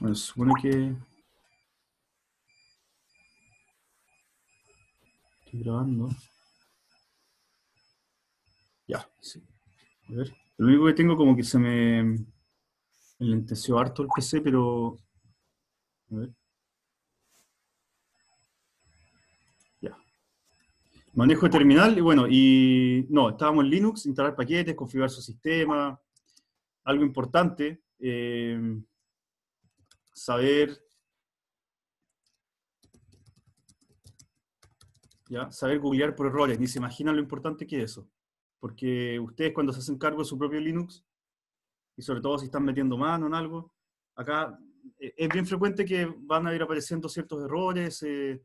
Bueno, pues, supone que... Estoy grabando. Ya, sí. A ver. Lo único que tengo como que se me lenteció harto el PC, pero... A ver. Ya. Manejo de terminal, y bueno, y... No, estábamos en Linux, instalar paquetes, configurar su sistema. Algo importante. Eh, saber, ¿ya? saber googlear por errores, ni se imaginan lo importante que es eso. Porque ustedes cuando se hacen cargo de su propio Linux, y sobre todo si están metiendo mano en algo, acá eh, es bien frecuente que van a ir apareciendo ciertos errores, eh,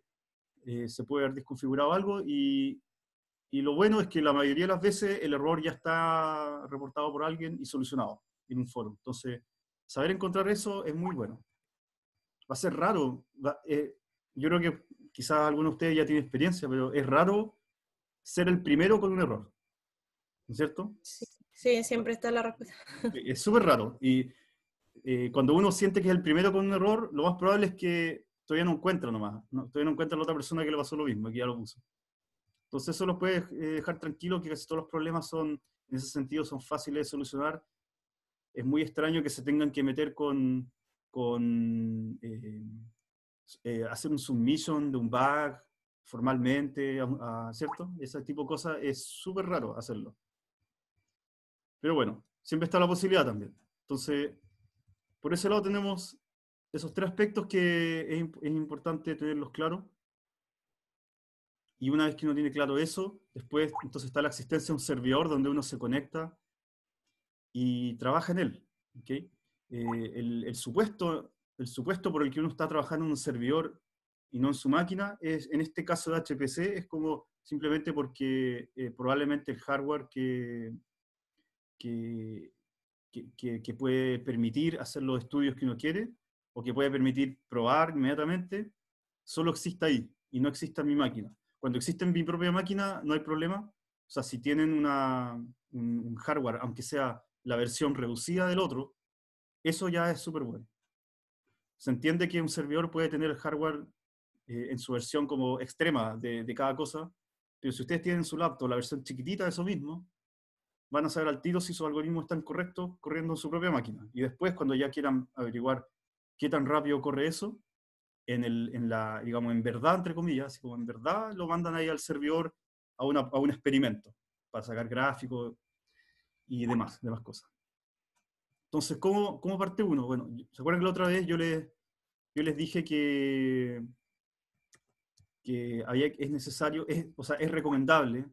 eh, se puede haber desconfigurado algo y, y lo bueno es que la mayoría de las veces el error ya está reportado por alguien y solucionado en un foro. Entonces, saber encontrar eso es muy bueno va a ser raro. Eh, yo creo que quizás algunos de ustedes ya tienen experiencia, pero es raro ser el primero con un error. ¿No es cierto? Sí, siempre está la respuesta. Eh, es súper raro. Y eh, cuando uno siente que es el primero con un error, lo más probable es que todavía no encuentra nomás. todavía no encuentra a la otra persona que le pasó lo mismo, que ya lo puso. Entonces eso los puede dejar tranquilo, que casi todos los problemas son, en ese sentido, son fáciles de solucionar. Es muy extraño que se tengan que meter con con eh, eh, hacer un submission de un bug formalmente, ¿cierto? Ese tipo de cosas es súper raro hacerlo. Pero bueno, siempre está la posibilidad también. Entonces, por ese lado tenemos esos tres aspectos que es, importante tenerlos claros. Y una vez que uno tiene claro eso, después entonces está la existencia de un servidor donde uno se conecta y trabaja en él. ¿okay? Eh, el, supuesto, el supuesto por el que uno está trabajando en un servidor y no en su máquina, es, en este caso de HPC, es como simplemente porque eh, probablemente el hardware que, que, que, puede permitir hacer los estudios que uno quiere o que puede permitir probar inmediatamente, solo exista ahí y no exista en mi máquina. Cuando existe en mi propia máquina no hay problema. O sea, si tienen un hardware, aunque sea la versión reducida del otro, eso ya es súper bueno. Se entiende que un servidor puede tener el hardware eh, en su versión como extrema de, cada cosa, pero si ustedes tienen su laptop, la versión chiquitita de eso mismo, van a saber al tiro si su algoritmo está correcto corriendo en su propia máquina. Y después, cuando ya quieran averiguar qué tan rápido corre eso, en, la, digamos, en verdad, entre comillas, como en verdad, lo mandan ahí al servidor a, una, a un experimento para sacar gráficos y demás, demás cosas. Entonces, ¿cómo, parte uno? Bueno, ¿se acuerdan que la otra vez yo les, les dije que, es necesario, o sea, es recomendable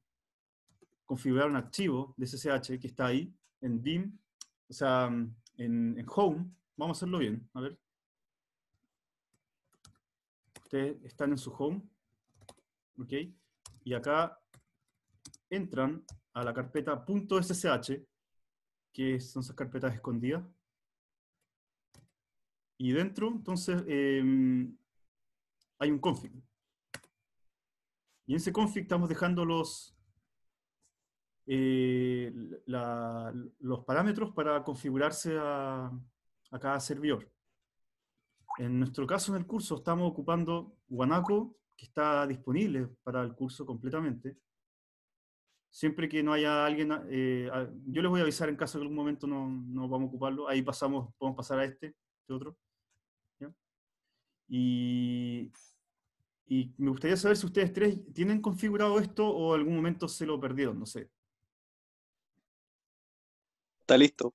configurar un archivo de SSH que está ahí, en BIM, o sea, en, Home. Vamos a hacerlo bien, a ver. Ustedes están en su Home, ¿ok? Y acá entran a la carpeta .ssh, que son esas carpetas escondidas. Y dentro, entonces, em, hay un config. Y en ese config estamos dejando los, eh, los parámetros para configurarse a, a, cada servidor. En nuestro caso, en el curso, estamos ocupando Guanaco, que está disponible para el curso completamente siempre que no haya alguien, ah, eh, ah, yo les voy a avisar en caso de que algún momento no, vamos a ocuparlo, ahí pasamos, podemos pasar a este, este otro. Y, me gustaría saber si ustedes tres tienen configurado esto o algún momento se lo perdieron, no sé. Está listo.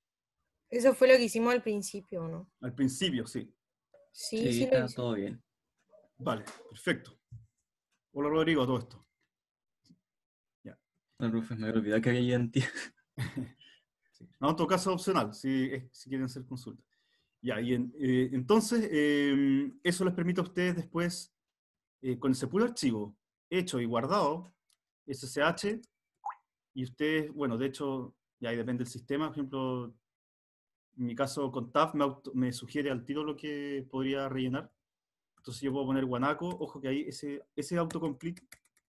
Eso fue lo que hicimos al principio, ¿no? Al principio, sí. Sí, sí, todo bien. Vale, perfecto. Hola Rodrigo, a todo esto. No, profe, me olvidado que había sí. No, en todo caso es opcional, si, si quieren hacer consulta. y en, eh, entonces, em, eso les permite a ustedes después, eh, con ese puro archivo hecho y guardado, SSH, y ustedes, bueno, de hecho, ya ahí depende del sistema, por ejemplo, en mi caso con TAF me, me sugiere al tiro lo que podría rellenar. Entonces yo puedo poner guanaco, ojo que ahí ese, ese autocomplete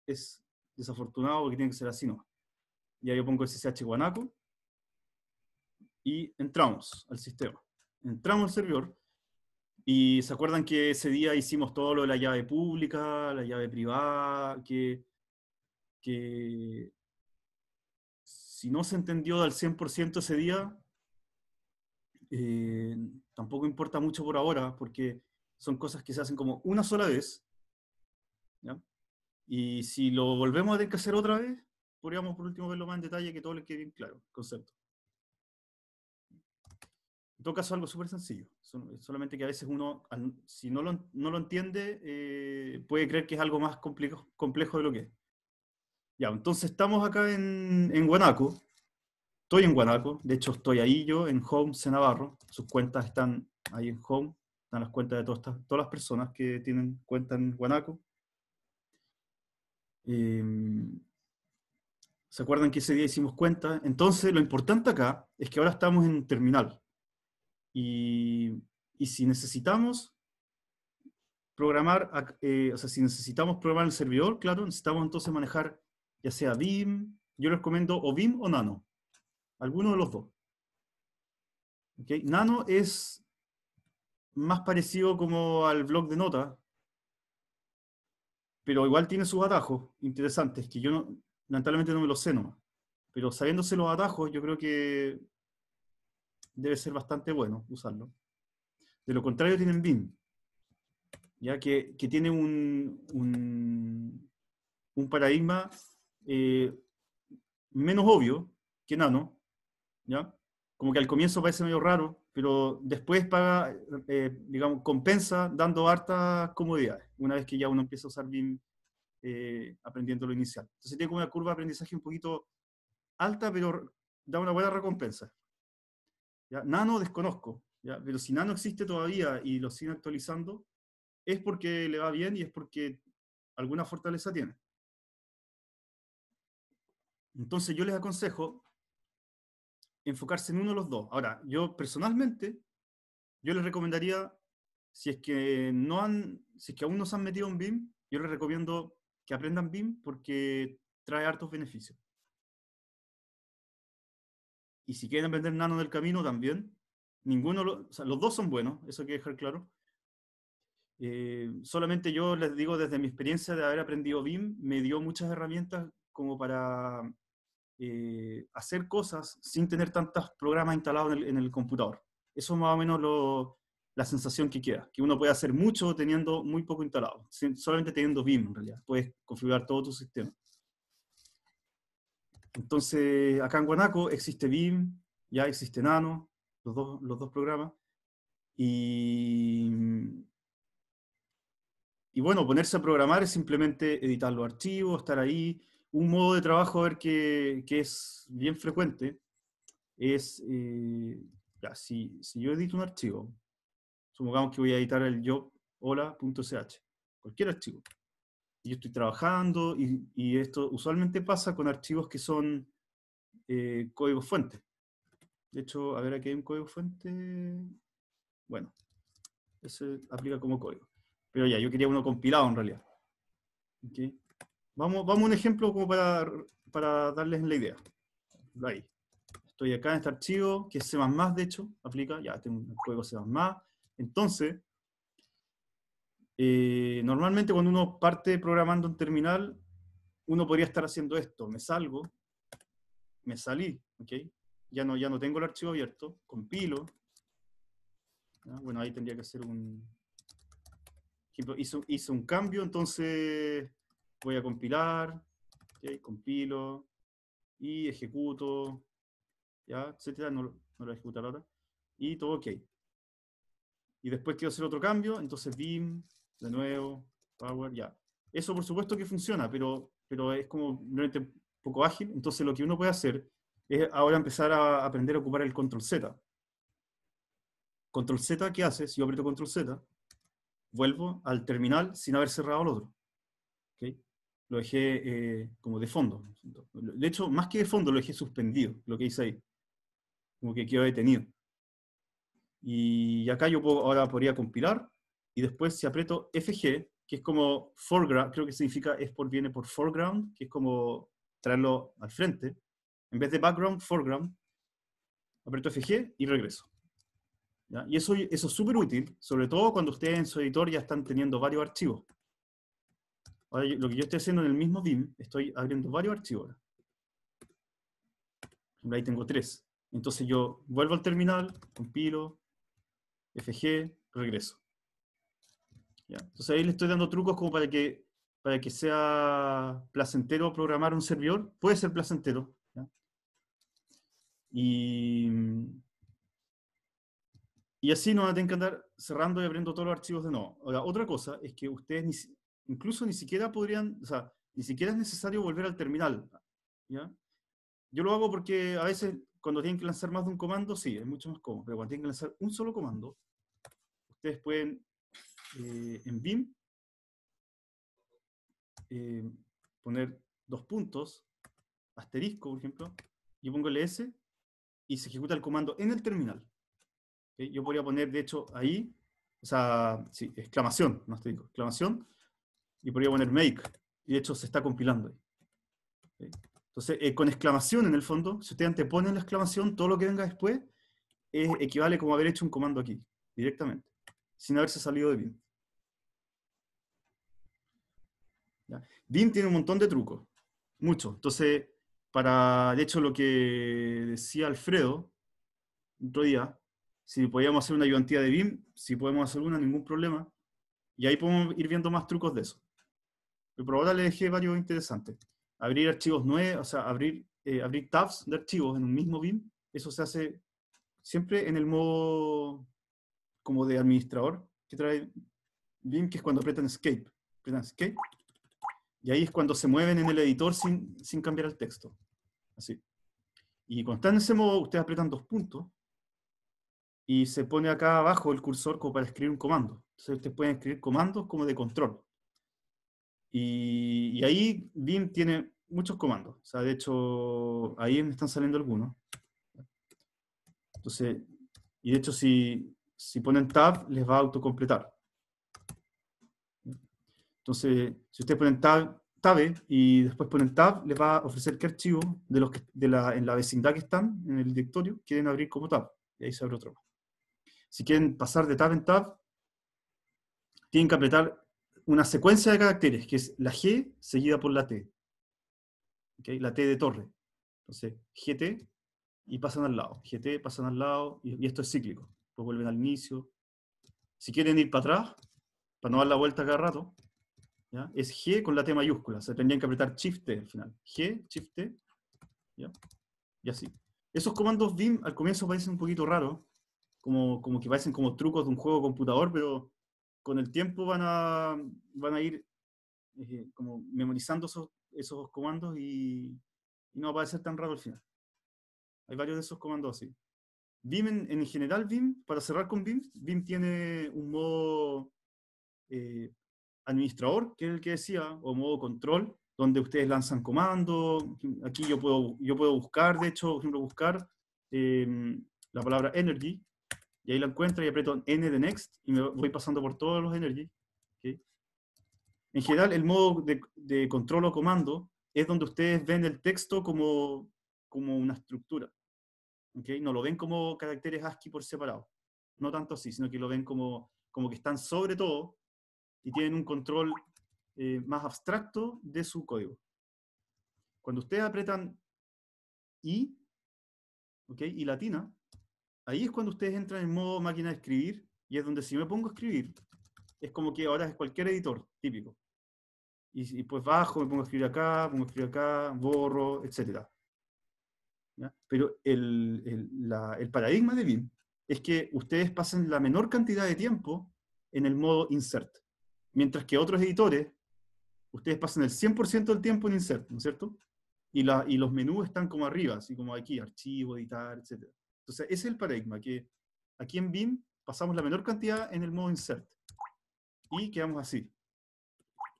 es desafortunado porque tiene que ser así, ¿no? Ya yo pongo SSH Guanaco y entramos al sistema. Entramos al servidor y se acuerdan que ese día hicimos todo lo de la llave pública, la llave privada, que, si no se entendió al 100% ese día, eh, tampoco importa mucho por ahora, porque son cosas que se hacen como una sola vez. ¿ya? Y si lo volvemos a tener que hacer otra vez, podríamos por último verlo más en detalle que todo le quede bien claro, el concepto. En todo caso, algo súper sencillo. Eh, solamente que a veces uno, si no lo, no lo entiende, eh, puede creer que es algo más complejo, complejo de lo que es. Ya, entonces estamos acá en, en Guanaco. Estoy en Guanaco. De hecho, estoy ahí yo, en Home, Senabarro. Sus cuentas están ahí en Home. Están las cuentas de todas, todas las personas que tienen cuenta en Guanaco. Mm, ¿Se acuerdan que ese día hicimos cuenta? Entonces, lo importante acá es que ahora estamos en terminal. Y, si necesitamos programar, eh, o sea, si necesitamos programar el servidor, claro, necesitamos entonces manejar ya sea BIM, yo les recomiendo o BIM o Nano, alguno de los dos. ¿Okay? Nano es más parecido como al blog de notas, pero igual tiene sus atajos interesantes, que yo no, lamentablemente no me los sé ¿no? Pero sabiéndose los atajos, yo creo que debe ser bastante bueno usarlo. De lo contrario, tienen BIM, ya que, tiene un, un, paradigma eh, menos obvio que Nano, ¿ya? como que al comienzo parece medio raro, pero después paga, eh, digamos, compensa dando hartas comodidades, una vez que ya uno empieza a usar BIM eh, aprendiendo lo inicial. Entonces tiene como una curva de aprendizaje un poquito alta, pero da una buena recompensa. ¿Ya? Nano desconozco, pero si Nano existe todavía y lo siguen actualizando, es porque le va bien y es porque alguna fortaleza tiene. Entonces yo les aconsejo enfocarse en uno de los dos. Ahora, yo personalmente, yo les recomendaría, si es que, no han, si que aún no se han metido en BIM, yo les recomiendo que aprendan BIM porque trae hartos beneficios. Y si quieren aprender nano del camino también, ninguno, los dos son buenos, eso hay que dejar claro. Eh, solamente yo les digo desde mi experiencia de haber aprendido BIM, me dio muchas herramientas como para eh, hacer cosas sin tener tantos programas instalados en el, computador. Eso es más o menos lo, la sensación que queda, que uno puede hacer mucho teniendo muy poco instalado, solamente teniendo BIM en realidad, puedes configurar todo tu sistema. Entonces, acá en Guanaco existe BIM, ya existe Nano, los dos, los dos programas, y, y bueno, ponerse a programar es simplemente editar los archivos, estar ahí, un modo de trabajo a ver que, es bien frecuente es, eh, si, si, yo edito un archivo, supongamos que voy a editar el yo hola.ch, cualquier archivo, y yo estoy trabajando y, esto usualmente pasa con archivos que son eh, código fuente. De hecho, a ver, aquí hay un código fuente. Bueno, ese aplica como código. Pero ya, yo quería uno compilado en realidad. ¿Okay? Vamos, vamos a un ejemplo como para, para darles la idea. Ahí. Estoy acá en este archivo, que es C++, de hecho, aplica, ya tengo este un juego C++. Entonces, eh, normalmente cuando uno parte programando un terminal, uno podría estar haciendo esto. Me salgo, me salí, ¿ok? Ya no, ya no tengo el archivo abierto, compilo. Ah, bueno, ahí tendría que hacer un... Hizo, hizo un cambio, entonces voy a compilar, compilo y ejecuto, ¿ya? no, lo voy ejecutar ahora, y todo ok. Y después quiero hacer otro cambio, entonces BIM, de nuevo, Power, ya. Eso por supuesto que funciona, pero, pero es como realmente poco ágil, entonces lo que uno puede hacer es ahora empezar a aprender a ocupar el control Z. Control Z, ¿qué hace? Si yo aprieto control Z, vuelvo al terminal sin haber cerrado el otro lo dejé eh, como de fondo. De hecho, más que de fondo, lo dejé suspendido, lo que hice ahí. Como que quedó detenido. Y acá yo ahora podría compilar, y después si aprieto FG, que es como foreground, creo que significa, es por, viene por foreground, que es como traerlo al frente. En vez de background, foreground, Apreto FG y regreso. Y eso, eso es súper útil, sobre todo cuando ustedes en su editor ya están teniendo varios archivos lo que yo estoy haciendo en el mismo BIM, estoy abriendo varios archivos. Ahí tengo tres. Entonces yo vuelvo al terminal, compilo, FG, regreso. Entonces ahí le estoy dando trucos como para que, para que sea placentero programar un servidor. Puede ser placentero. Y, y así no va a tener que andar cerrando y abriendo todos los archivos de nuevo. Ahora, otra cosa es que ustedes incluso ni siquiera podrían, o sea, ni siquiera es necesario volver al terminal. Yo lo hago porque a veces cuando tienen que lanzar más de un comando, sí, es mucho más cómodo, pero cuando tienen que lanzar un solo comando, ustedes pueden eh, en BIM eh, poner dos puntos, asterisco, por ejemplo, yo pongo ls y se ejecuta el comando en el terminal. Yo podría poner, de hecho, ahí, o sea, sí, exclamación, no asterisco, exclamación, y podría poner make, y de hecho se está compilando ahí. Entonces, eh, con exclamación en el fondo, si ustedes anteponen la exclamación, todo lo que venga después es equivale como haber hecho un comando aquí, directamente, sin haberse salido de BIM. BIM tiene un montón de trucos, muchos. Entonces, para, de hecho, lo que decía Alfredo otro día, si podíamos hacer una ayudantía de BIM, si podemos hacer una, ningún problema. Y ahí podemos ir viendo más trucos de eso. Pero ahora le dejé varios interesantes. Abrir archivos nuevos, o sea, abrir, eh, abrir tabs de archivos en un mismo BIM, eso se hace siempre en el modo como de administrador que trae BIM, que es cuando apretan escape. Y ahí es cuando se mueven en el editor sin, sin cambiar el texto. Así. Y cuando están en ese modo, ustedes apretan dos puntos y se pone acá abajo el cursor como para escribir un comando. Entonces ustedes pueden escribir comandos como de control. Y, ahí BIM tiene muchos comandos. O sea, de hecho, ahí me están saliendo algunos. Entonces, y de hecho, si, si ponen tab, les va a autocompletar. Entonces, si ustedes ponen tab, tab y después ponen tab, les va a ofrecer qué archivo de los que de la, en la vecindad que están, en el directorio, quieren abrir como tab. Y ahí se abre otro Si quieren pasar de tab en tab, tienen que apretar una secuencia de caracteres, que es la G seguida por la T. La T de torre. Entonces, GT y pasan al lado. GT, pasan al lado, y, esto es cíclico. Pues vuelven al inicio. Si quieren ir para atrás, para no dar la vuelta cada rato, es G con la T mayúscula. O Se tendrían que apretar Shift T al final. G, Shift T, y así. Esos comandos BIM al comienzo parecen un poquito raros, como, como que parecen como trucos de un juego de computador, pero con el tiempo van a, van a ir eh, como memorizando esos, esos comandos y, no va a ser tan raro al final. Hay varios de esos comandos así. BIM en, general, para cerrar con BIM, BIM tiene un modo eh, administrador, que es el que decía, o modo control, donde ustedes lanzan comandos. Aquí yo puedo, yo puedo buscar, de hecho, por ejemplo, buscar eh, la palabra energy, y ahí lo encuentro y aprieto N de Next y me voy pasando por todos los energy. En general, el modo de, control o comando es donde ustedes ven el texto como, como una estructura. ¿okay? No lo ven como caracteres ASCII por separado. No tanto así, sino que lo ven como, como que están sobre todo y tienen un control eh, más abstracto de su código. Cuando ustedes apretan I ¿okay? y latina, ahí es cuando ustedes entran en modo máquina de escribir y es donde si me pongo a escribir, es como que ahora es cualquier editor típico. Y, pues bajo, me pongo a escribir acá, pongo a escribir acá, borro, etc. Pero el, paradigma de Vim es que ustedes pasen la menor cantidad de tiempo en el modo insert, mientras que otros editores, ustedes pasan el 100% del tiempo en insert, ¿no es cierto? Y, la, y los menús están como arriba, así como aquí, archivo, editar, etcétera. Entonces, ese es el paradigma, que aquí en BIM pasamos la menor cantidad en el modo insert. Y quedamos así.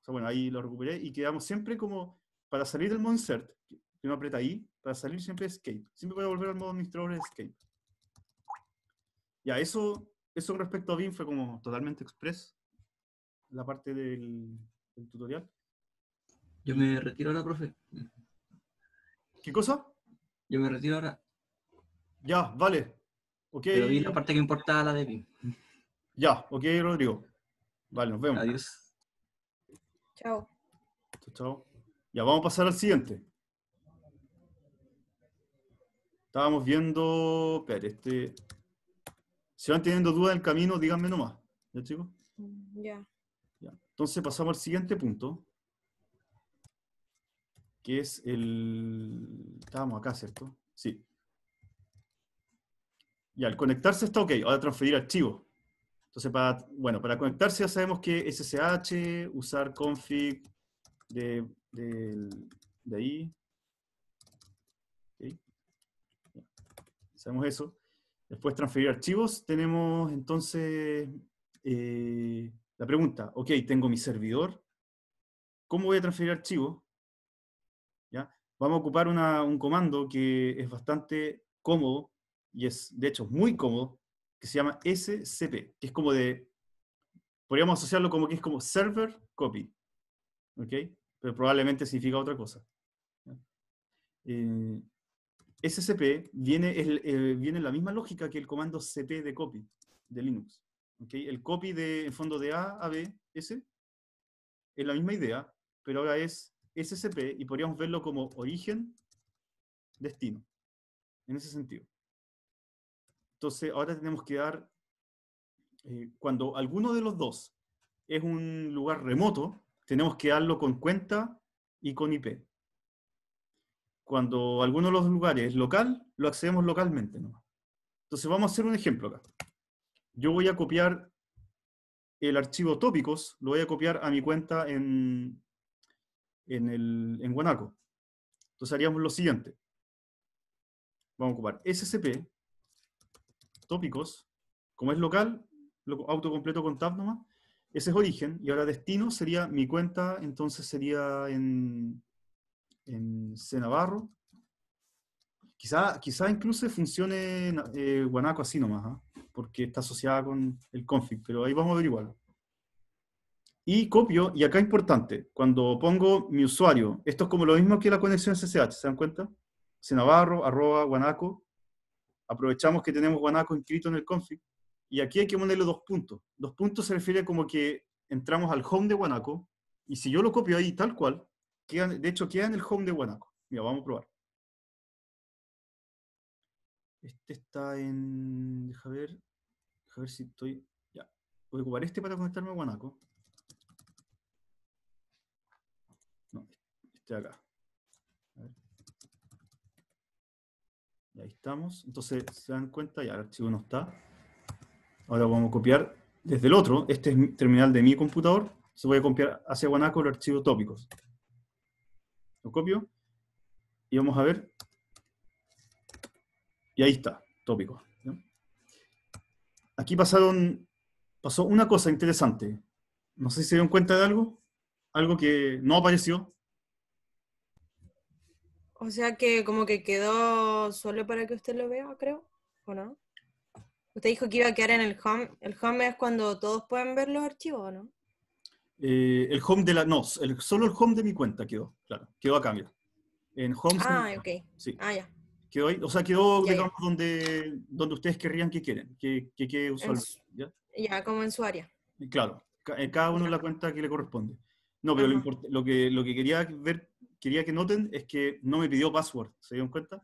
O bueno, ahí lo recuperé y quedamos siempre como, para salir del modo insert, que uno aprieta ahí, para salir siempre escape. Siempre voy a volver al modo administrador escape. Ya, eso, eso respecto a BIM fue como totalmente express, la parte del, del tutorial. Yo me retiro ahora, profe. ¿Qué cosa? Yo me retiro ahora. Ya, vale. Okay. la parte que importa la de mí. Ya, ok, Rodrigo. Vale, nos vemos. Adiós. Chao. Chao, Ya, vamos a pasar al siguiente. Estábamos viendo. Espera, este. Si van teniendo dudas en el camino, díganme nomás. ¿Ya, chicos? Mm, ya. ya. Entonces pasamos al siguiente punto. Que es el. Estábamos acá, ¿cierto? Sí. Y al conectarse está ok, ahora transferir archivos. Entonces, para, bueno, para conectarse ya sabemos que SSH, usar config de, ahí. Sabemos eso. Después transferir archivos. Tenemos entonces eh, la pregunta, ok, tengo mi servidor. ¿Cómo voy a transferir archivos? ¿Ya? Vamos a ocupar un comando que es bastante cómodo y es de hecho muy cómodo, que se llama SCP, que es como de, podríamos asociarlo como que es como server copy, ¿ok? Pero probablemente significa otra cosa. Eh, SCP eh, viene, en viene la misma lógica que el comando CP de copy de Linux. ¿okay? El copy de, en fondo de A a B, S, es la misma idea, pero ahora es SCP y podríamos verlo como origen, destino, en ese sentido. Entonces, ahora tenemos que dar, eh, cuando alguno de los dos es un lugar remoto, tenemos que darlo con cuenta y con IP. Cuando alguno de los lugares es local, lo accedemos localmente no Entonces vamos a hacer un ejemplo acá. Yo voy a copiar el archivo tópicos, lo voy a copiar a mi cuenta en, en, en Guanaco. Entonces haríamos lo siguiente. Vamos a ocupar SCP, tópicos, como es local, lo autocompleto con tab nomás, ese es origen, y ahora destino sería mi cuenta, entonces sería en, en C Navarro. Quizá, quizá incluso funcione eh, Guanaco así nomás, ¿ah? porque está asociada con el config, pero ahí vamos a averiguarlo. Y copio, y acá importante, cuando pongo mi usuario, esto es como lo mismo que la conexión SSH, ¿se dan cuenta? Cenavarro, arroba, guanaco, aprovechamos que tenemos guanaco inscrito en el config, y aquí hay que ponerle dos puntos. Dos puntos se refiere como que entramos al home de guanaco, y si yo lo copio ahí tal cual, queda, de hecho queda en el home de guanaco. Mira, vamos a probar. Este está en... Deja ver, deja ver si estoy... Ya, voy a ocupar este para conectarme a guanaco. No, este de acá. ahí estamos. Entonces, se dan cuenta, ya el archivo no está. Ahora vamos a copiar desde el otro. Este es el terminal de mi computador. Se voy a copiar hacia Guanaco el archivo tópicos. Lo copio. Y vamos a ver. Y ahí está, tópicos. Aquí pasaron, pasó una cosa interesante. No sé si se dieron cuenta de algo. Algo que no apareció o sea que como que quedó solo para que usted lo vea, creo, ¿o no? Usted dijo que iba a quedar en el home. El home es cuando todos pueden ver los archivos, ¿no? Eh, el home de la... No, solo el home de mi cuenta quedó, claro, quedó a cambio. En home... Ah, ok. Ah, ya. o sea, quedó, Donde, donde ustedes querrían que quieren, que, que, ¿ya? como en su área. Claro, eh, cada uno en la cuenta que le corresponde. No, pero lo, lo, que, lo que quería ver quería que noten es que no me pidió password, ¿se dieron cuenta?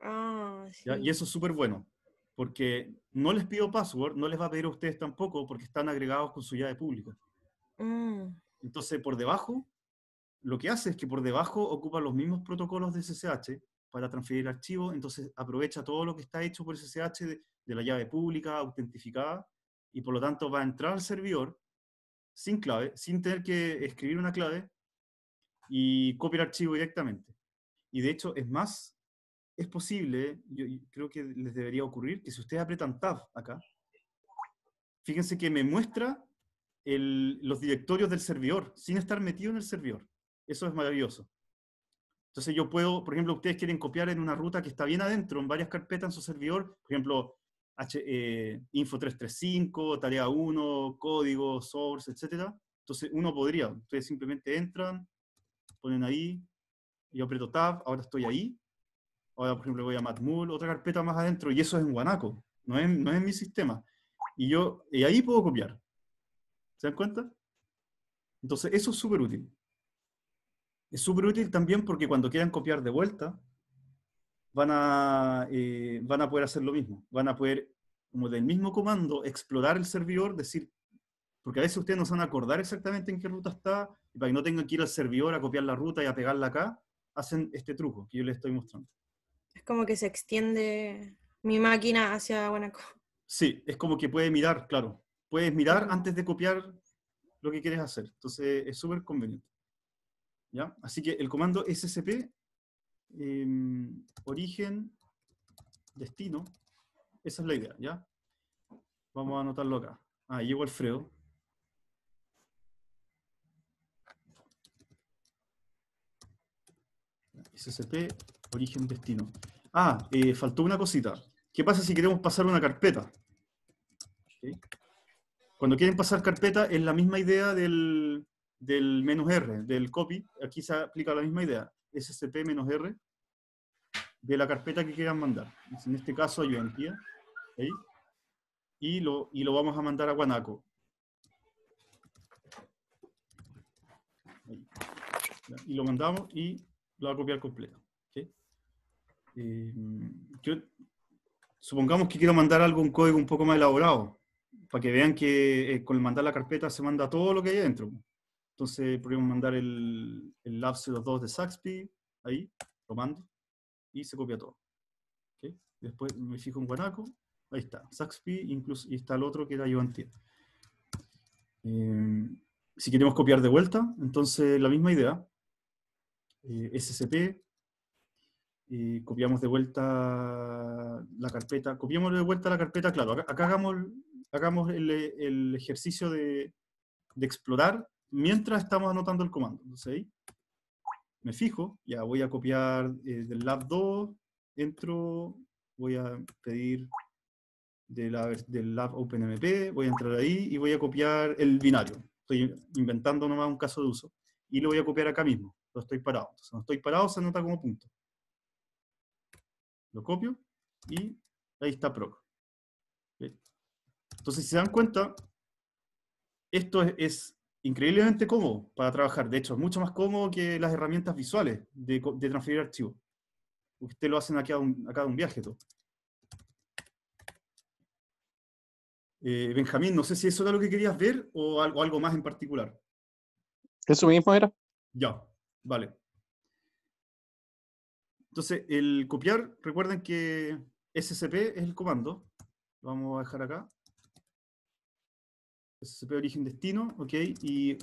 Ah, y eso es súper bueno, porque no les pido password, no les va a pedir a ustedes tampoco porque están agregados con su llave pública. Mm. Entonces, por debajo, lo que hace es que por debajo ocupa los mismos protocolos de SSH para transferir archivos, entonces aprovecha todo lo que está hecho por SSH de, de la llave pública, autentificada, y por lo tanto va a entrar al servidor sin clave, sin tener que escribir una clave, y copia el archivo directamente. Y de hecho, es más, es posible, yo creo que les debería ocurrir, que si ustedes apretan Tab acá, fíjense que me muestra el, los directorios del servidor, sin estar metido en el servidor. Eso es maravilloso. Entonces yo puedo, por ejemplo, ustedes quieren copiar en una ruta que está bien adentro, en varias carpetas en su servidor, por ejemplo, H, eh, Info 335, Tarea 1, código, source, etc. Entonces uno podría, ustedes simplemente entran, ponen ahí, yo aprieto tab, ahora estoy ahí, ahora por ejemplo voy a Matmul, otra carpeta más adentro, y eso es en Guanaco, no es, no en mi sistema. Y yo, y ahí puedo copiar. ¿Se dan cuenta? Entonces, eso es súper útil. Es súper útil también porque cuando quieran copiar de vuelta, van a, eh, van a poder hacer lo mismo. Van a poder, como del mismo comando, explorar el servidor, decir porque a veces ustedes no se van a acordar exactamente en qué ruta está, y para que no tengan que ir al servidor a copiar la ruta y a pegarla acá, hacen este truco que yo les estoy mostrando. Es como que se extiende mi máquina hacia Guanaco. Sí, es como que puede mirar, claro. Puedes mirar antes de copiar lo que quieres hacer. Entonces es súper conveniente. ¿Ya? Así que el comando SCP, em, origen, destino, esa es la idea, ¿ya? Vamos a anotarlo acá. Ah, llegó Alfredo. SCP, origen, destino. Ah, eh, faltó una cosita. ¿Qué pasa si queremos pasar una carpeta? Cuando quieren pasar carpeta es la misma idea del, del menos R, del copy. Aquí se aplica la misma idea. SCP menos R de la carpeta que quieran mandar. En este caso yo entía, y, lo, y lo vamos a mandar a Guanaco. Y lo mandamos y la voy a copiar completa. Mm, supongamos que quiero mandar algún código un poco más elaborado, para que vean que eh, con con mandar la carpeta se manda todo lo que hay dentro. Entonces podemos mandar el, el 2 de Saxby, ahí, lo mando, y se copia todo. Después me fijo en Guanaco, ahí está, Saxby, incluso, y está el otro que era Ivantier. Eh, si queremos copiar de vuelta, entonces la misma idea, eh, SCP, y copiamos de vuelta la carpeta, copiamos de vuelta la carpeta, claro, acá, hagamos, el, ejercicio de, explorar mientras estamos anotando el comando. Entonces ahí me fijo, ya voy a copiar el eh, del lab 2, entro, voy a pedir de del lab OpenMP, voy a entrar ahí y voy a copiar el binario. Estoy inventando nomás un caso de uso. Y lo voy a copiar acá mismo estoy parado. no estoy parado se nota como punto. Lo copio y ahí está PROC. Entonces, si se dan cuenta, esto es, increíblemente cómodo para trabajar. De hecho, es mucho más cómodo que las herramientas visuales de, transferir archivos. Ustedes lo hacen aquí a, un, cada un viaje. Todo. Eh, Benjamín, no sé si eso era lo que querías ver o algo, algo más en particular. Eso mismo era. Ya. Vale. Entonces, el copiar, recuerden que SCP es el comando. Lo vamos a dejar acá. SCP origen destino, ok, y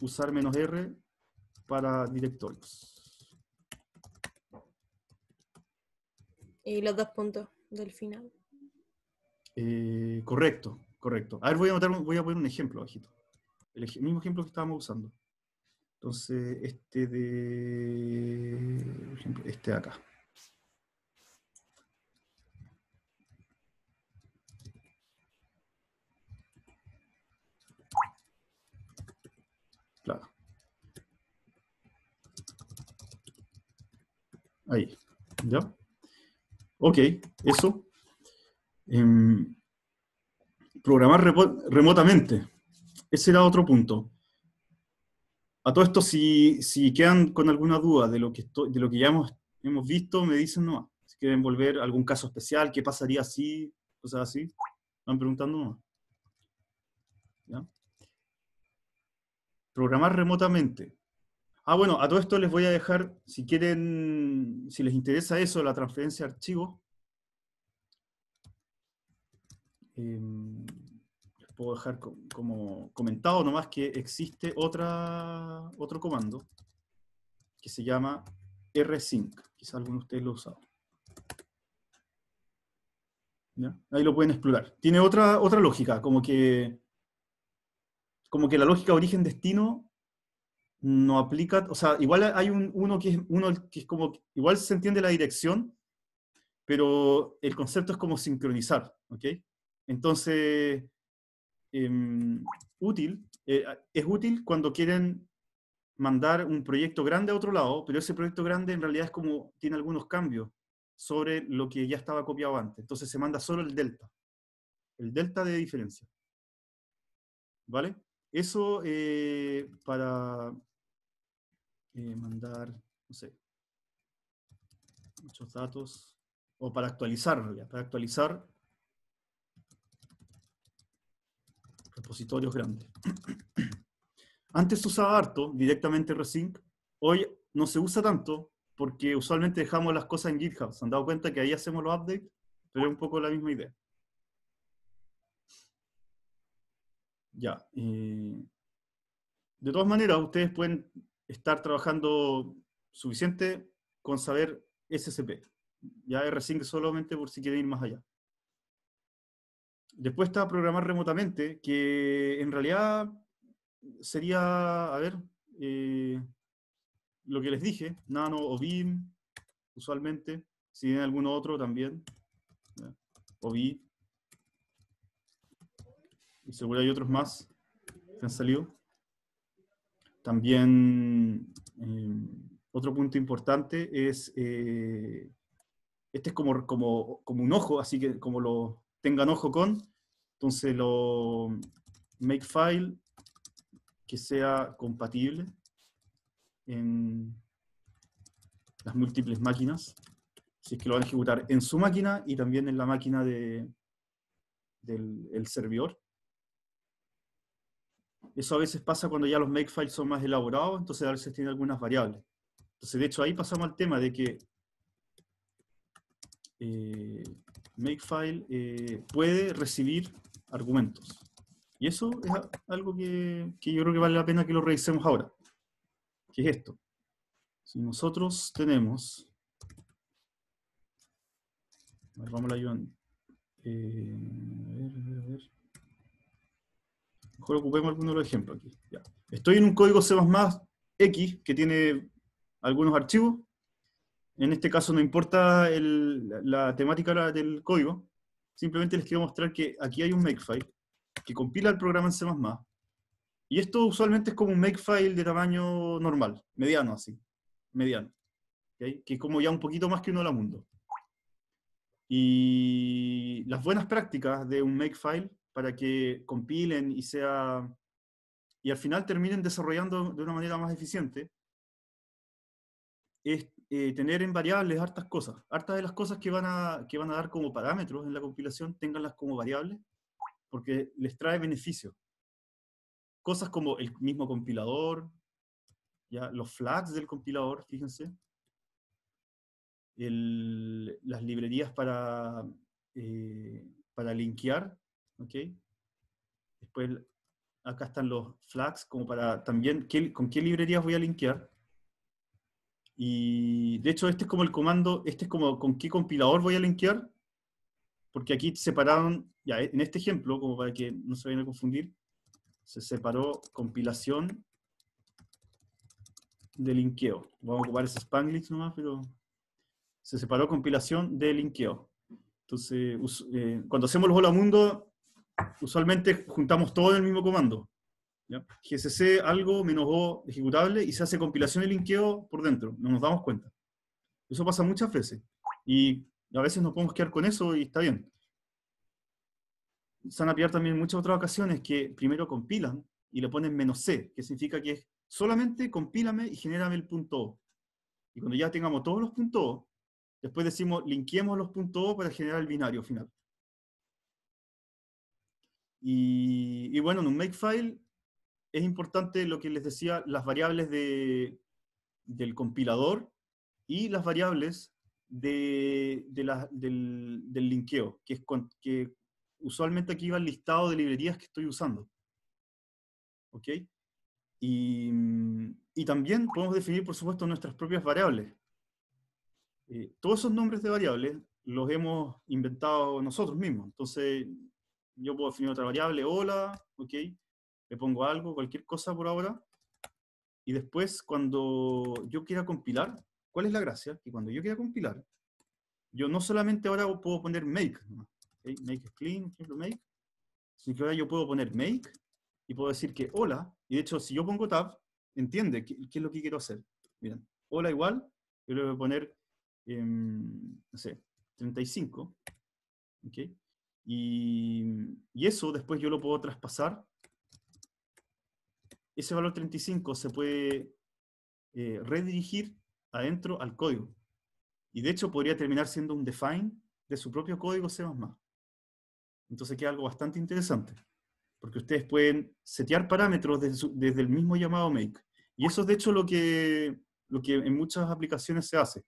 usar menos R para directorios. Y los dos puntos del final. Eh, correcto, correcto. A ver, voy a, voy a poner un ejemplo bajito. el mismo ejemplo que estábamos usando. Entonces, este de, este de acá. Claro. Ahí, ¿ya? Ok, eso. Em, programar remotamente. Ese era otro punto. A todo esto, si, quedan con alguna duda de lo que, de lo que ya hemos, visto, me dicen no. Si quieren volver algún caso especial, qué pasaría si, cosas así, van preguntando no. Programar remotamente. Ah, bueno, a todo esto les voy a dejar, si quieren, si les interesa eso, la transferencia de archivos. Em, puedo dejar como comentado nomás que existe otra, otro comando que se llama rsync. Quizás alguno de ustedes lo ha usado. Ahí lo pueden explorar. Tiene otra, otra lógica, como que, como que la lógica origen-destino no aplica, o sea, igual hay uno, que es, uno que es como, igual se entiende la dirección, pero el concepto es como sincronizar, ¿ok? Entonces, Em, útil, eh, es útil cuando quieren mandar un proyecto grande a otro lado, pero ese proyecto grande en realidad es como, tiene algunos cambios sobre lo que ya estaba copiado antes. Entonces se manda solo el delta, el delta de diferencia. ¿Vale? Eso eh, para eh, mandar, no sé, muchos datos, o para actualizar, para actualizar repositorios grandes. Antes se usaba harto directamente Resync, hoy no se usa tanto porque usualmente dejamos las cosas en GitHub. ¿Se han dado cuenta que ahí hacemos los updates? Pero es un poco la misma idea. Ya. Eh, de todas maneras, ustedes pueden estar trabajando suficiente con saber SCP. Ya Resync solamente por si quieren ir más allá. Después está programar remotamente, que en realidad sería, a ver, eh, lo que les dije, Nano o Vim, usualmente, si tienen alguno otro también, o Vim, y seguro hay otros más que han salido. También, eh, otro punto importante es, eh, este es como, un ojo, así que como lo tengan ojo con. Entonces lo makefile que sea compatible en las múltiples máquinas, si es que lo van a ejecutar en su máquina y también en la máquina de, del servidor. Eso a veces pasa cuando ya los makefiles son más elaborados, entonces a veces tiene algunas variables. Entonces, de hecho, ahí pasamos al tema de que eh, Makefile eh, puede recibir argumentos. Y eso es algo que, yo creo que vale la pena que lo revisemos ahora. ¿Qué es esto? Si nosotros tenemos... vamos a ayudar eh, a ver, a ver, a ver. Mejor ocupemos alguno de los ejemplos aquí. Estoy en un código C++ X que tiene algunos archivos en este caso no importa la, temática del código, simplemente les quiero mostrar que aquí hay un makefile que compila el programa en C++. Y esto usualmente es como un makefile de tamaño normal, mediano así, mediano. Que es como ya un poquito más que uno de la mundo. Y las buenas prácticas de un makefile para que compilen y sea y al final terminen desarrollando de una manera más eficiente es eh, tener en variables hartas cosas. Hartas de las cosas que van, a, que van a dar como parámetros en la compilación, tenganlas como variables, porque les trae beneficio. Cosas como el mismo compilador, ya, los flags del compilador, fíjense. El, las librerías para, eh, para linkear, ¿ok? Después acá están los flags como para también con qué librerías voy a linkear. Y de hecho, este es como el comando, este es como con qué compilador voy a linkear, porque aquí separaron, ya e, en este ejemplo, como para que no se vayan a confundir, se separó compilación de linkeo. Vamos a ocupar ese Spanglish nomás, pero se separó compilación de linkeo. Entonces, eh, cuando hacemos los hola mundo, usualmente juntamos todo en el mismo comando. GCC algo menos O ejecutable y se hace compilación y linkeo por dentro, no nos damos cuenta. Eso pasa muchas veces. Y a veces nos podemos quedar con eso y está bien. Se van a también muchas otras ocasiones que primero compilan y le ponen menos C, que significa que es solamente compílame y genérame el punto O. Y cuando ya tengamos todos los puntos O, después decimos linkeemos los puntos O para generar el binario final. Y, y bueno, en un makefile es importante lo que les decía, las variables de, del compilador y las variables de, del, linkeo, que, es que usualmente aquí va el listado de librerías que estoy usando. ¿Ok? Y, mm, también podemos definir, por supuesto, nuestras propias variables. Eh, todos esos nombres de variables los hemos inventado nosotros mismos. Entonces, yo puedo definir otra variable, hola, ¿ok? le pongo algo, cualquier cosa por ahora, y después cuando yo quiera compilar, ¿cuál es la gracia? Que cuando yo quiera compilar, yo no solamente ahora puedo poner make, make clean, ejemplo, make, sino que ahora yo puedo poner make y puedo decir que hola, y de hecho si yo pongo tab, entiende qué, es lo que quiero hacer. Miren, hola igual, yo le voy a poner, em, no sé, 35, okay Y, y, eso después yo lo puedo traspasar ese valor 35 se puede eh, redirigir adentro al código. Y de hecho podría terminar siendo un define de su propio código C++. Entonces queda algo bastante interesante, porque ustedes pueden setear parámetros desde, el mismo llamado make. Y eso es de hecho lo que, lo que en muchas aplicaciones se hace.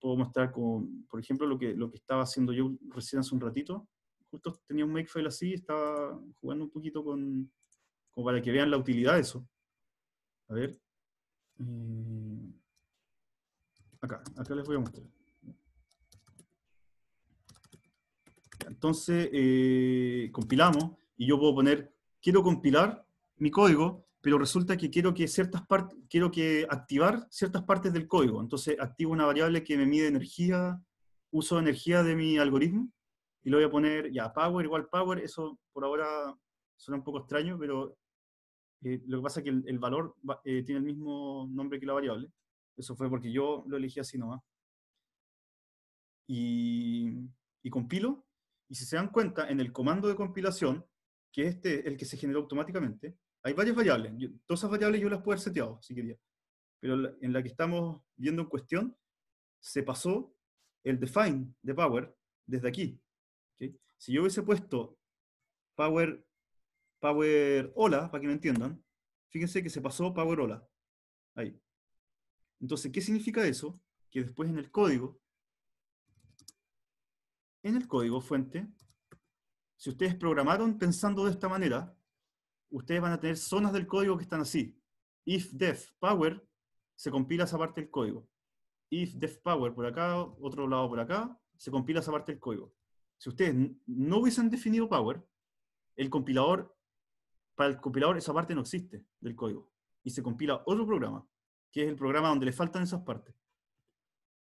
Puedo mostrar, con, por ejemplo, lo que, lo que estaba haciendo yo recién hace un ratito. Justo tenía un makefile así, estaba jugando un poquito con, como para que vean la utilidad de eso. A ver. Eh, acá, acá les voy a mostrar. Entonces, eh, compilamos y yo puedo poner, quiero compilar mi código, pero resulta que quiero que ciertas partes, quiero que activar ciertas partes del código. Entonces, activo una variable que me mide energía, uso de energía de mi algoritmo y lo voy a poner ya power igual power, eso por ahora suena un poco extraño, pero eh, lo que pasa es que el, valor eh, tiene el mismo nombre que la variable. Eso fue porque yo lo elegí así nomás. Y, y compilo. Y si se dan cuenta, en el comando de compilación, que este es este, el que se generó automáticamente, hay varias variables. todas esas variables yo las puedo haber seteado, si quería. Pero en la que estamos viendo en cuestión, se pasó el define de power desde aquí. Si yo hubiese puesto power Power Hola, para que me entiendan. Fíjense que se pasó Power Hola. Ahí. Entonces, ¿qué significa eso? Que después en el código, en el código fuente, si ustedes programaron pensando de esta manera, ustedes van a tener zonas del código que están así. If def power, se compila esa parte del código. If def power por acá, otro lado por acá, se compila esa parte del código. Si ustedes no hubiesen definido power, el compilador el compilador esa parte no existe del código. Y se compila otro programa, que es el programa donde le faltan esas partes.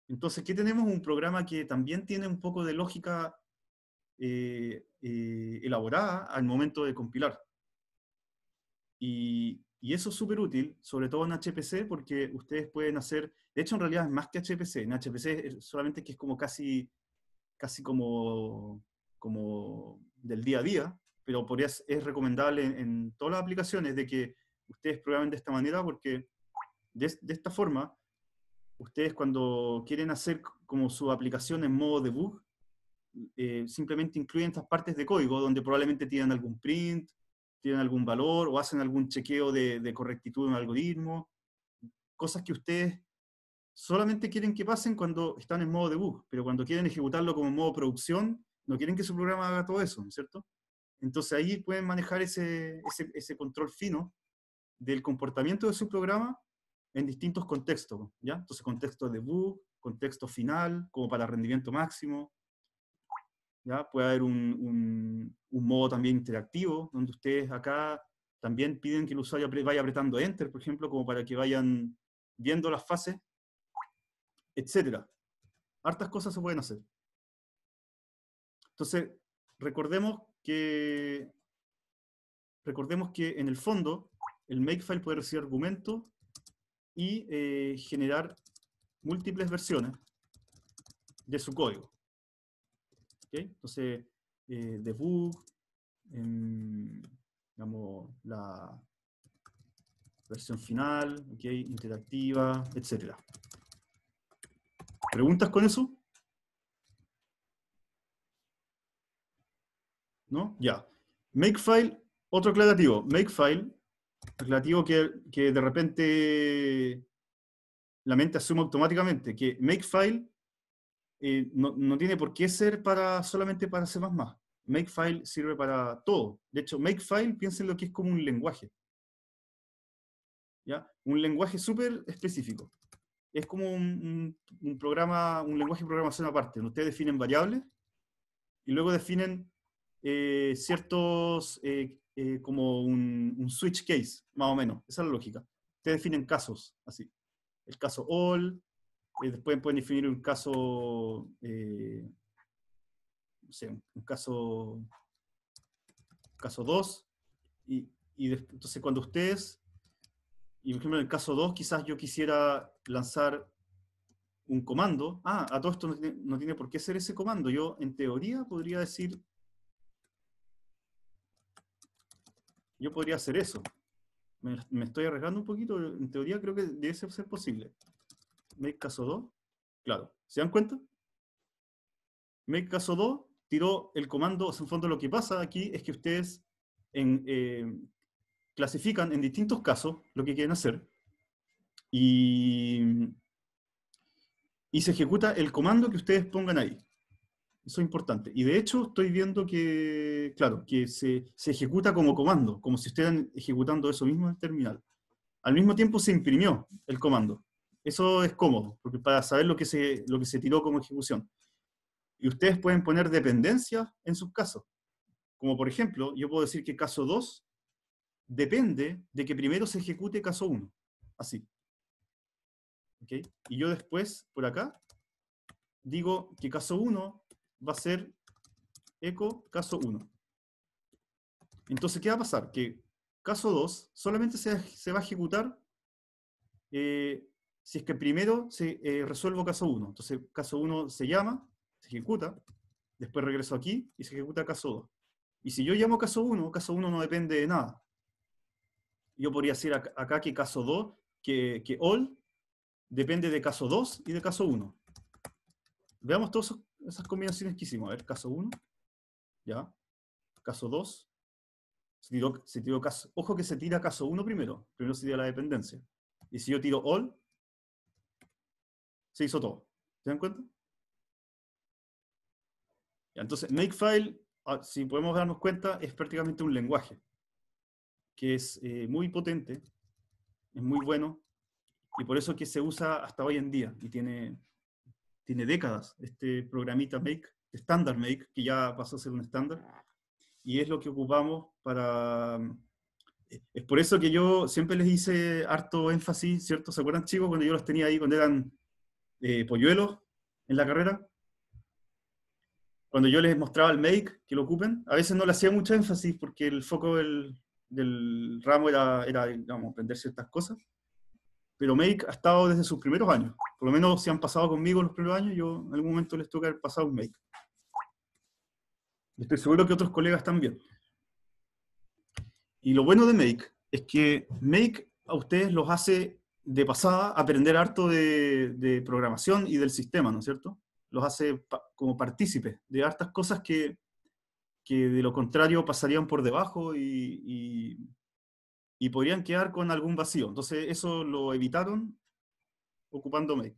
Entonces, ¿qué tenemos? Un programa que también tiene un poco de lógica eh, eh, elaborada al momento de compilar. Y, y eso es súper útil, sobre todo en HPC, porque ustedes pueden hacer, de hecho en realidad es más que HPC, en HPC solamente que es como casi, casi como, como del día a día, pero es recomendable en, todas las aplicaciones de que ustedes programen de esta manera porque de, esta forma, ustedes cuando quieren hacer como su aplicación en modo debug, eh, simplemente incluyen estas partes de código donde probablemente tienen algún print, tienen algún valor o hacen algún chequeo de, correctitud en algoritmo, cosas que ustedes solamente quieren que pasen cuando están en modo debug, pero cuando quieren ejecutarlo como modo producción, no quieren que su programa haga todo eso, ¿no es cierto? Entonces ahí pueden manejar ese, control fino del comportamiento de su programa en distintos contextos, ¿ya? Entonces contexto de bug, contexto final, como para rendimiento máximo, ¿ya? Puede haber un, modo también interactivo, donde ustedes acá también piden que el usuario vaya apretando Enter, por ejemplo, como para que vayan viendo las fases, etc. Hartas cosas se pueden hacer. Entonces, recordemos recordemos que en el fondo el makefile puede recibir argumentos y eh, generar múltiples versiones de su código. Entonces, eh, debug, em, digamos, la versión final, ¿okay? interactiva, etcétera. ¿Preguntas con eso? ¿no? Ya. Makefile, otro aclarativo. Makefile, aclarativo que, que de repente la mente asume automáticamente, que Makefile eh, no, tiene por qué ser para, solamente para C++. Makefile sirve para todo. De hecho, Makefile, piensen lo que es como un lenguaje. ¿Ya? Un lenguaje súper específico. Es como un, un, programa, un lenguaje de programación aparte. Ustedes definen variables y luego definen eh, ciertos, eh, eh, como un, switch case, más o menos. Esa es la lógica. Ustedes definen casos, así. El caso all, después pueden definir un caso, no sé, un caso, caso 2, y, entonces cuando ustedes, y por ejemplo en el caso 2, quizás yo quisiera lanzar un comando. Ah, a todo esto no tiene por qué ser ese comando. Yo, en teoría, podría decir yo podría hacer eso. Me, estoy arriesgando un poquito, en teoría creo que debe ser posible. Make caso 2, claro, ¿se dan cuenta? Make caso 2 tiró el comando, o en fondo lo que pasa aquí es que ustedes eh, clasifican en distintos casos lo que quieren hacer y se ejecuta el comando que ustedes pongan ahí. Eso es importante. Y de hecho estoy viendo que, claro, que se, ejecuta como comando, como si estuvieran ejecutando eso mismo en el terminal. Al mismo tiempo se imprimió el comando. Eso es cómodo, porque para saber lo que se, lo que se tiró como ejecución. Y ustedes pueden poner dependencias en sus casos. Como por ejemplo, yo puedo decir que caso 2 depende de que primero se ejecute caso 1. Así. Y yo después, por acá, digo que caso 1 va a ser eco caso 1. Entonces, ¿qué va a pasar? Que caso 2 solamente se, va a ejecutar eh, si es que primero se eh, resuelvo caso 1. Entonces, caso 1 se llama, se ejecuta, después regreso aquí y se ejecuta caso 2. Y si yo llamo caso 1, caso 1 no depende de nada. Yo podría decir acá, que caso 2, que, all depende de caso 2 y de caso 1. Veamos todos esos esas combinaciones que hicimos. A ver, caso 1, ¿ya? Caso 2, se tiró, se tiró caso, ojo que se tira caso 1 primero, primero se tira la dependencia. Y si yo tiro all, se hizo todo. ¿Se dan cuenta? entonces, makefile, ah, si podemos darnos cuenta, es prácticamente un lenguaje que es eh, muy potente, es muy bueno, y por eso que se usa hasta hoy en día, y tiene tiene décadas, este programita Make, Standard Make, que ya pasó a ser un estándar, y es lo que ocupamos para... Eh, es por eso que yo siempre les hice harto énfasis, ¿cierto? ¿Se acuerdan, chicos, cuando yo los tenía ahí, cuando eran eh, polluelos en la carrera? Cuando yo les mostraba el Make, que lo ocupen, a veces no le hacía mucho énfasis porque el foco del, ramo era, era digamos, aprender ciertas cosas pero Make ha estado desde sus primeros años. Por lo menos si han pasado conmigo los primeros años, yo en algún momento les toca haber pasado un Make. Estoy seguro que otros colegas también. Y lo bueno de Make es que Make a ustedes los hace de pasada aprender harto de, programación y del sistema, ¿no es cierto? Los hace como partícipes de hartas cosas que, que, de lo contrario pasarían por debajo y y podrían quedar con algún vacío. Entonces, eso lo evitaron ocupándome.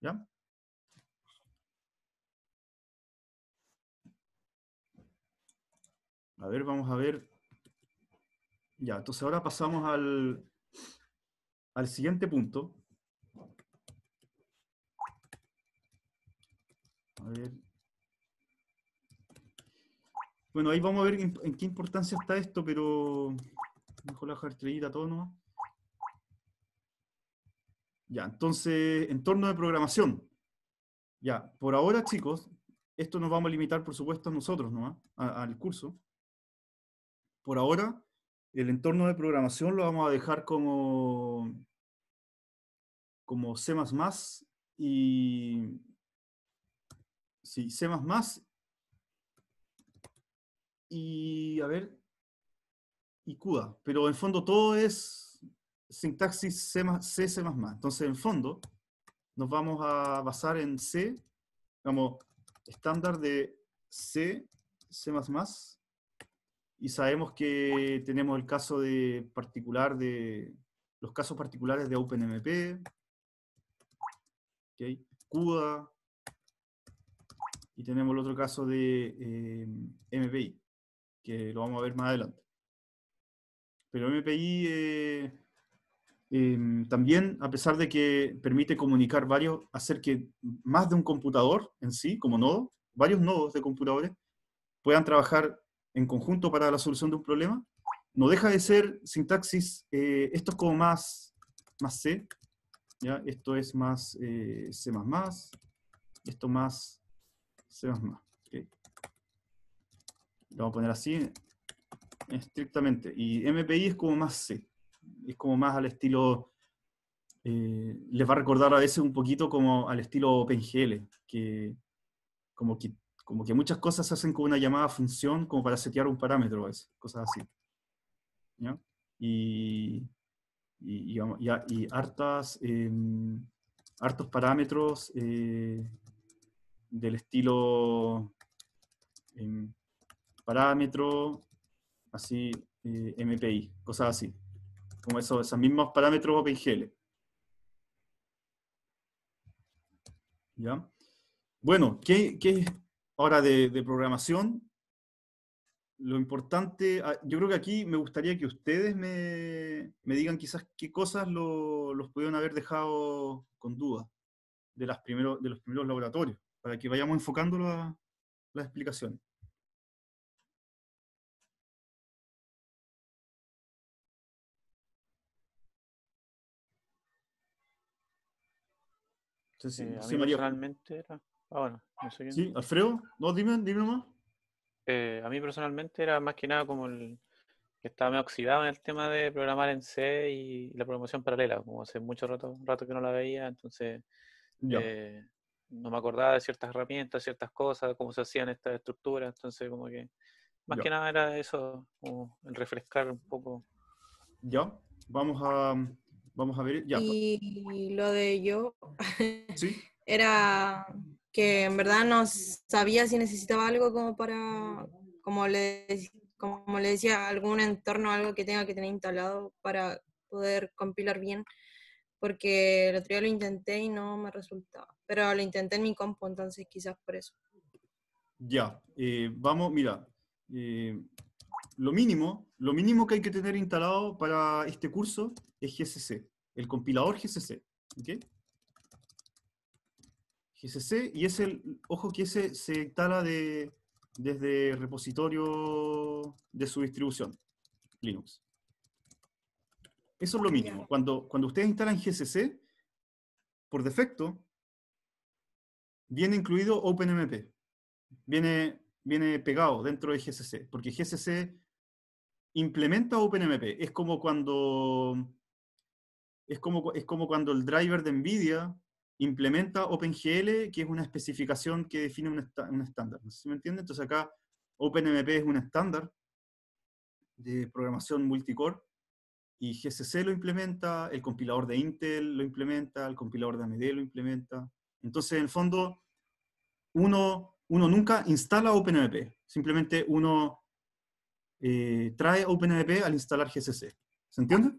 ¿Ya? A ver, vamos a ver. Ya, entonces ahora pasamos al, al siguiente punto. A ver. Bueno, ahí vamos a ver en, qué importancia está esto, pero mejor la estrellita todo nomás. Ya, entonces, entorno de programación. Ya, por ahora, chicos, esto nos vamos a limitar, por supuesto, a nosotros, ¿no? al curso. Por ahora, el entorno de programación lo vamos a dejar como, como C++ y... Sí, C++ y, a ver, y CUDA. Pero en fondo todo es sintaxis C, C++. Entonces, en fondo, nos vamos a basar en C, digamos, estándar de C, C++, y sabemos que tenemos el caso de particular de, los casos particulares de OpenMP, okay, CUDA, y tenemos el otro caso de eh, MPI lo vamos a ver más adelante. Pero MPI eh, em, también, a pesar de que permite comunicar varios, hacer que más de un computador en sí, como nodo, varios nodos de computadores, puedan trabajar en conjunto para la solución de un problema, no deja de ser sintaxis, eh, esto es como más, más C, ¿ya? esto es más eh, C++, esto más C++ lo vamos a poner así, estrictamente. Y MPI es como más C, es como más al estilo, eh, les va a recordar a veces un poquito como al estilo OpenGL, que como que, como que muchas cosas se hacen con una llamada función como para setear un parámetro, es, cosas así. Y, hartas, em, hartos parámetros eh, del estilo... Em, parámetro, así, eh, MPI, cosas así. Como esos mismos parámetros OpenGL. ¿Ya? Bueno, ¿qué, qué ahora de, programación? Lo importante, ah, yo creo que aquí me gustaría que ustedes me, digan quizás qué cosas los pudieron haber dejado con duda de, las de los primeros laboratorios, para que vayamos enfocando a las explicaciones. Eh, era. Ah, no sé Alfredo, no, dime, dime eh, a mí personalmente era más que nada como el que estaba medio oxidado en el tema de programar en C y la programación paralela, como hace mucho rato, rato que no la veía, entonces eh, no me acordaba de ciertas herramientas, ciertas cosas, cómo se hacían estas estructuras, entonces como que más que nada era eso, el refrescar un poco. Ya, vamos a Vamos a ver. Ya. Pues. Y lo de yo era que en verdad no sabía si necesitaba algo como para, como le, como decía, algún entorno, algo que tenga que tener instalado para poder compilar bien, porque el otro día lo intenté y no me resultaba, pero lo intenté en mi compo, entonces quizás por eso. Ya, eh, vamos, mira, eh, lo mínimo, lo mínimo que hay que tener instalado para este curso es GCC, el compilador GCC. GCC, y es el, ojo que ese se instala de, desde repositorio de su distribución, Linux. Eso es lo mínimo. Cuando, cuando ustedes instalan GCC, por defecto, viene incluido OpenMP. Viene viene pegado dentro de GCC, porque GCC implementa OpenMP. Es como cuando, es como, es como cuando el driver de NVIDIA implementa OpenGL, que es una especificación que define un, estándar. ¿Sí me entiende? Entonces acá OpenMP es un estándar de programación multicore y GCC lo implementa, el compilador de Intel lo implementa, el compilador de AMD lo implementa. Entonces, en el fondo, uno uno nunca instala OpenMP, simplemente uno eh, trae OpenMP al instalar GCC. ¿Se entiende?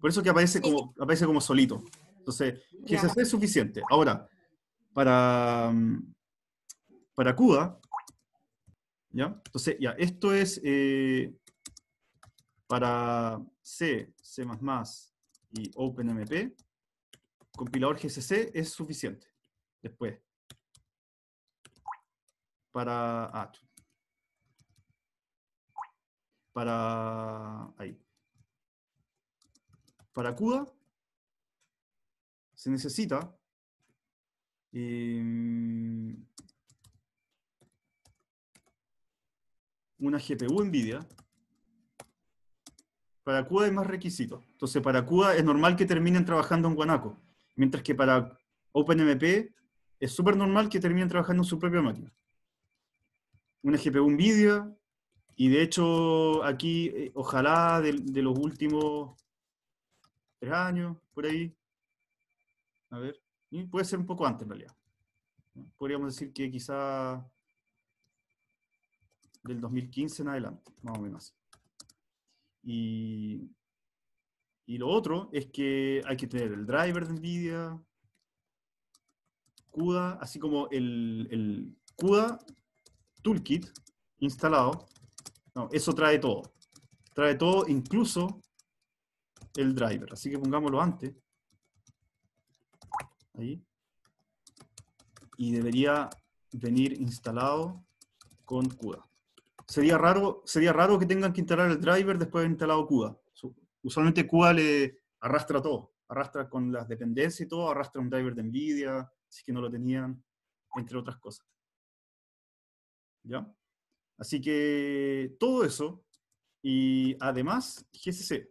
Por eso que aparece como, aparece como solito. Entonces, GCC es suficiente. Ahora, para, para CUDA, ¿ya? Entonces, ya, esto es eh, para C, C++ y OpenMP, compilador GCC es suficiente. Después, para ah, Para, ahí. Para CUDA se necesita em, una GPU NVIDIA. Para CUDA es más requisitos. Entonces, para CUDA es normal que terminen trabajando en Guanaco, mientras que para OpenMP es súper normal que terminen trabajando en su propia máquina un GPU NVIDIA, y de hecho aquí, eh, ojalá de, los últimos tres años, por ahí, a ver, y puede ser un poco antes en realidad. Podríamos decir que quizá del 2015 en adelante, más o menos. Y, y lo otro es que hay que tener el driver de NVIDIA, CUDA, así como el, el CUDA toolkit instalado, no, eso trae todo. Trae todo, incluso el driver. Así que pongámoslo antes. Ahí. Y debería venir instalado con CUDA. Sería raro, sería raro que tengan que instalar el driver después de haber instalado CUDA. Usualmente CUDA le arrastra todo. Arrastra con las dependencias y todo, arrastra un driver de NVIDIA, si es que no lo tenían, entre otras cosas. ¿ya? Así que todo eso, y además GCC.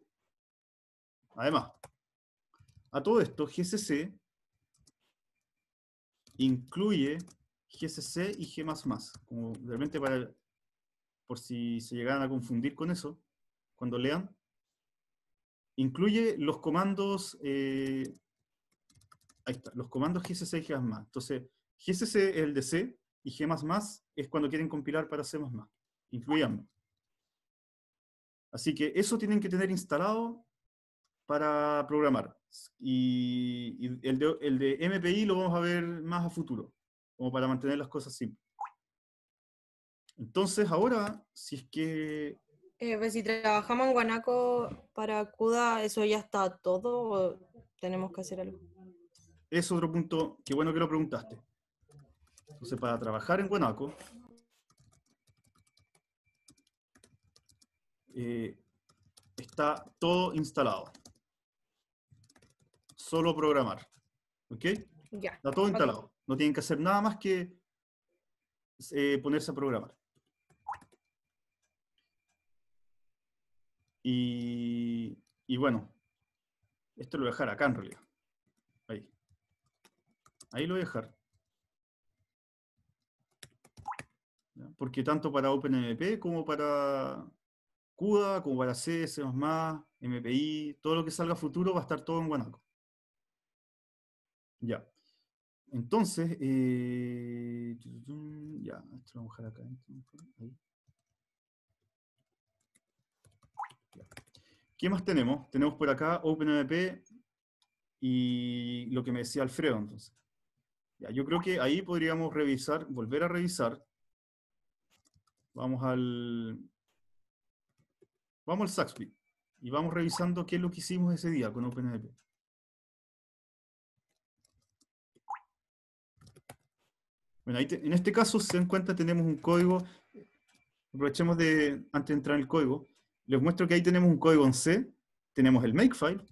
Además, a todo esto, GCC incluye GCC y G++, como realmente para, por si se llegaran a confundir con eso, cuando lean, incluye los comandos, eh, ahí está, los comandos GCC y G++. Entonces, GCC es el de C y G++ es cuando quieren compilar para C++, incluyendo. Así que eso tienen que tener instalado para programar. Y, el, de, MPI lo vamos a ver más a futuro, como para mantener las cosas simples. Entonces, ahora, si es que... Eh, pues si trabajamos en Guanaco para CUDA, ¿eso ya está todo o tenemos que hacer algo? Es otro punto, qué bueno que lo preguntaste. Entonces, para trabajar en Guanaco, eh, está todo instalado. Solo programar. ¿Ok? Ya. Está todo instalado. No tienen que hacer nada más que eh, ponerse a programar. Y, y, bueno, esto lo voy a dejar acá en realidad. Ahí. Ahí lo voy a dejar. Porque tanto para OpenMP como para CUDA, como para C, C++, MPI, todo lo que salga futuro va a estar todo en Guanaco. Ya. Entonces, eh, ya, esto lo a dejar acá. ¿eh? ¿Qué más tenemos? Tenemos por acá OpenMP y lo que me decía Alfredo entonces. yo creo que ahí podríamos revisar, volver a revisar Vamos al, vamos al y vamos revisando qué es lo que hicimos ese día con OpenAP. ahí en este caso, se dan cuenta, tenemos un código. Aprovechemos de, antes de entrar en el código, les muestro que ahí tenemos un código en C, tenemos el makefile,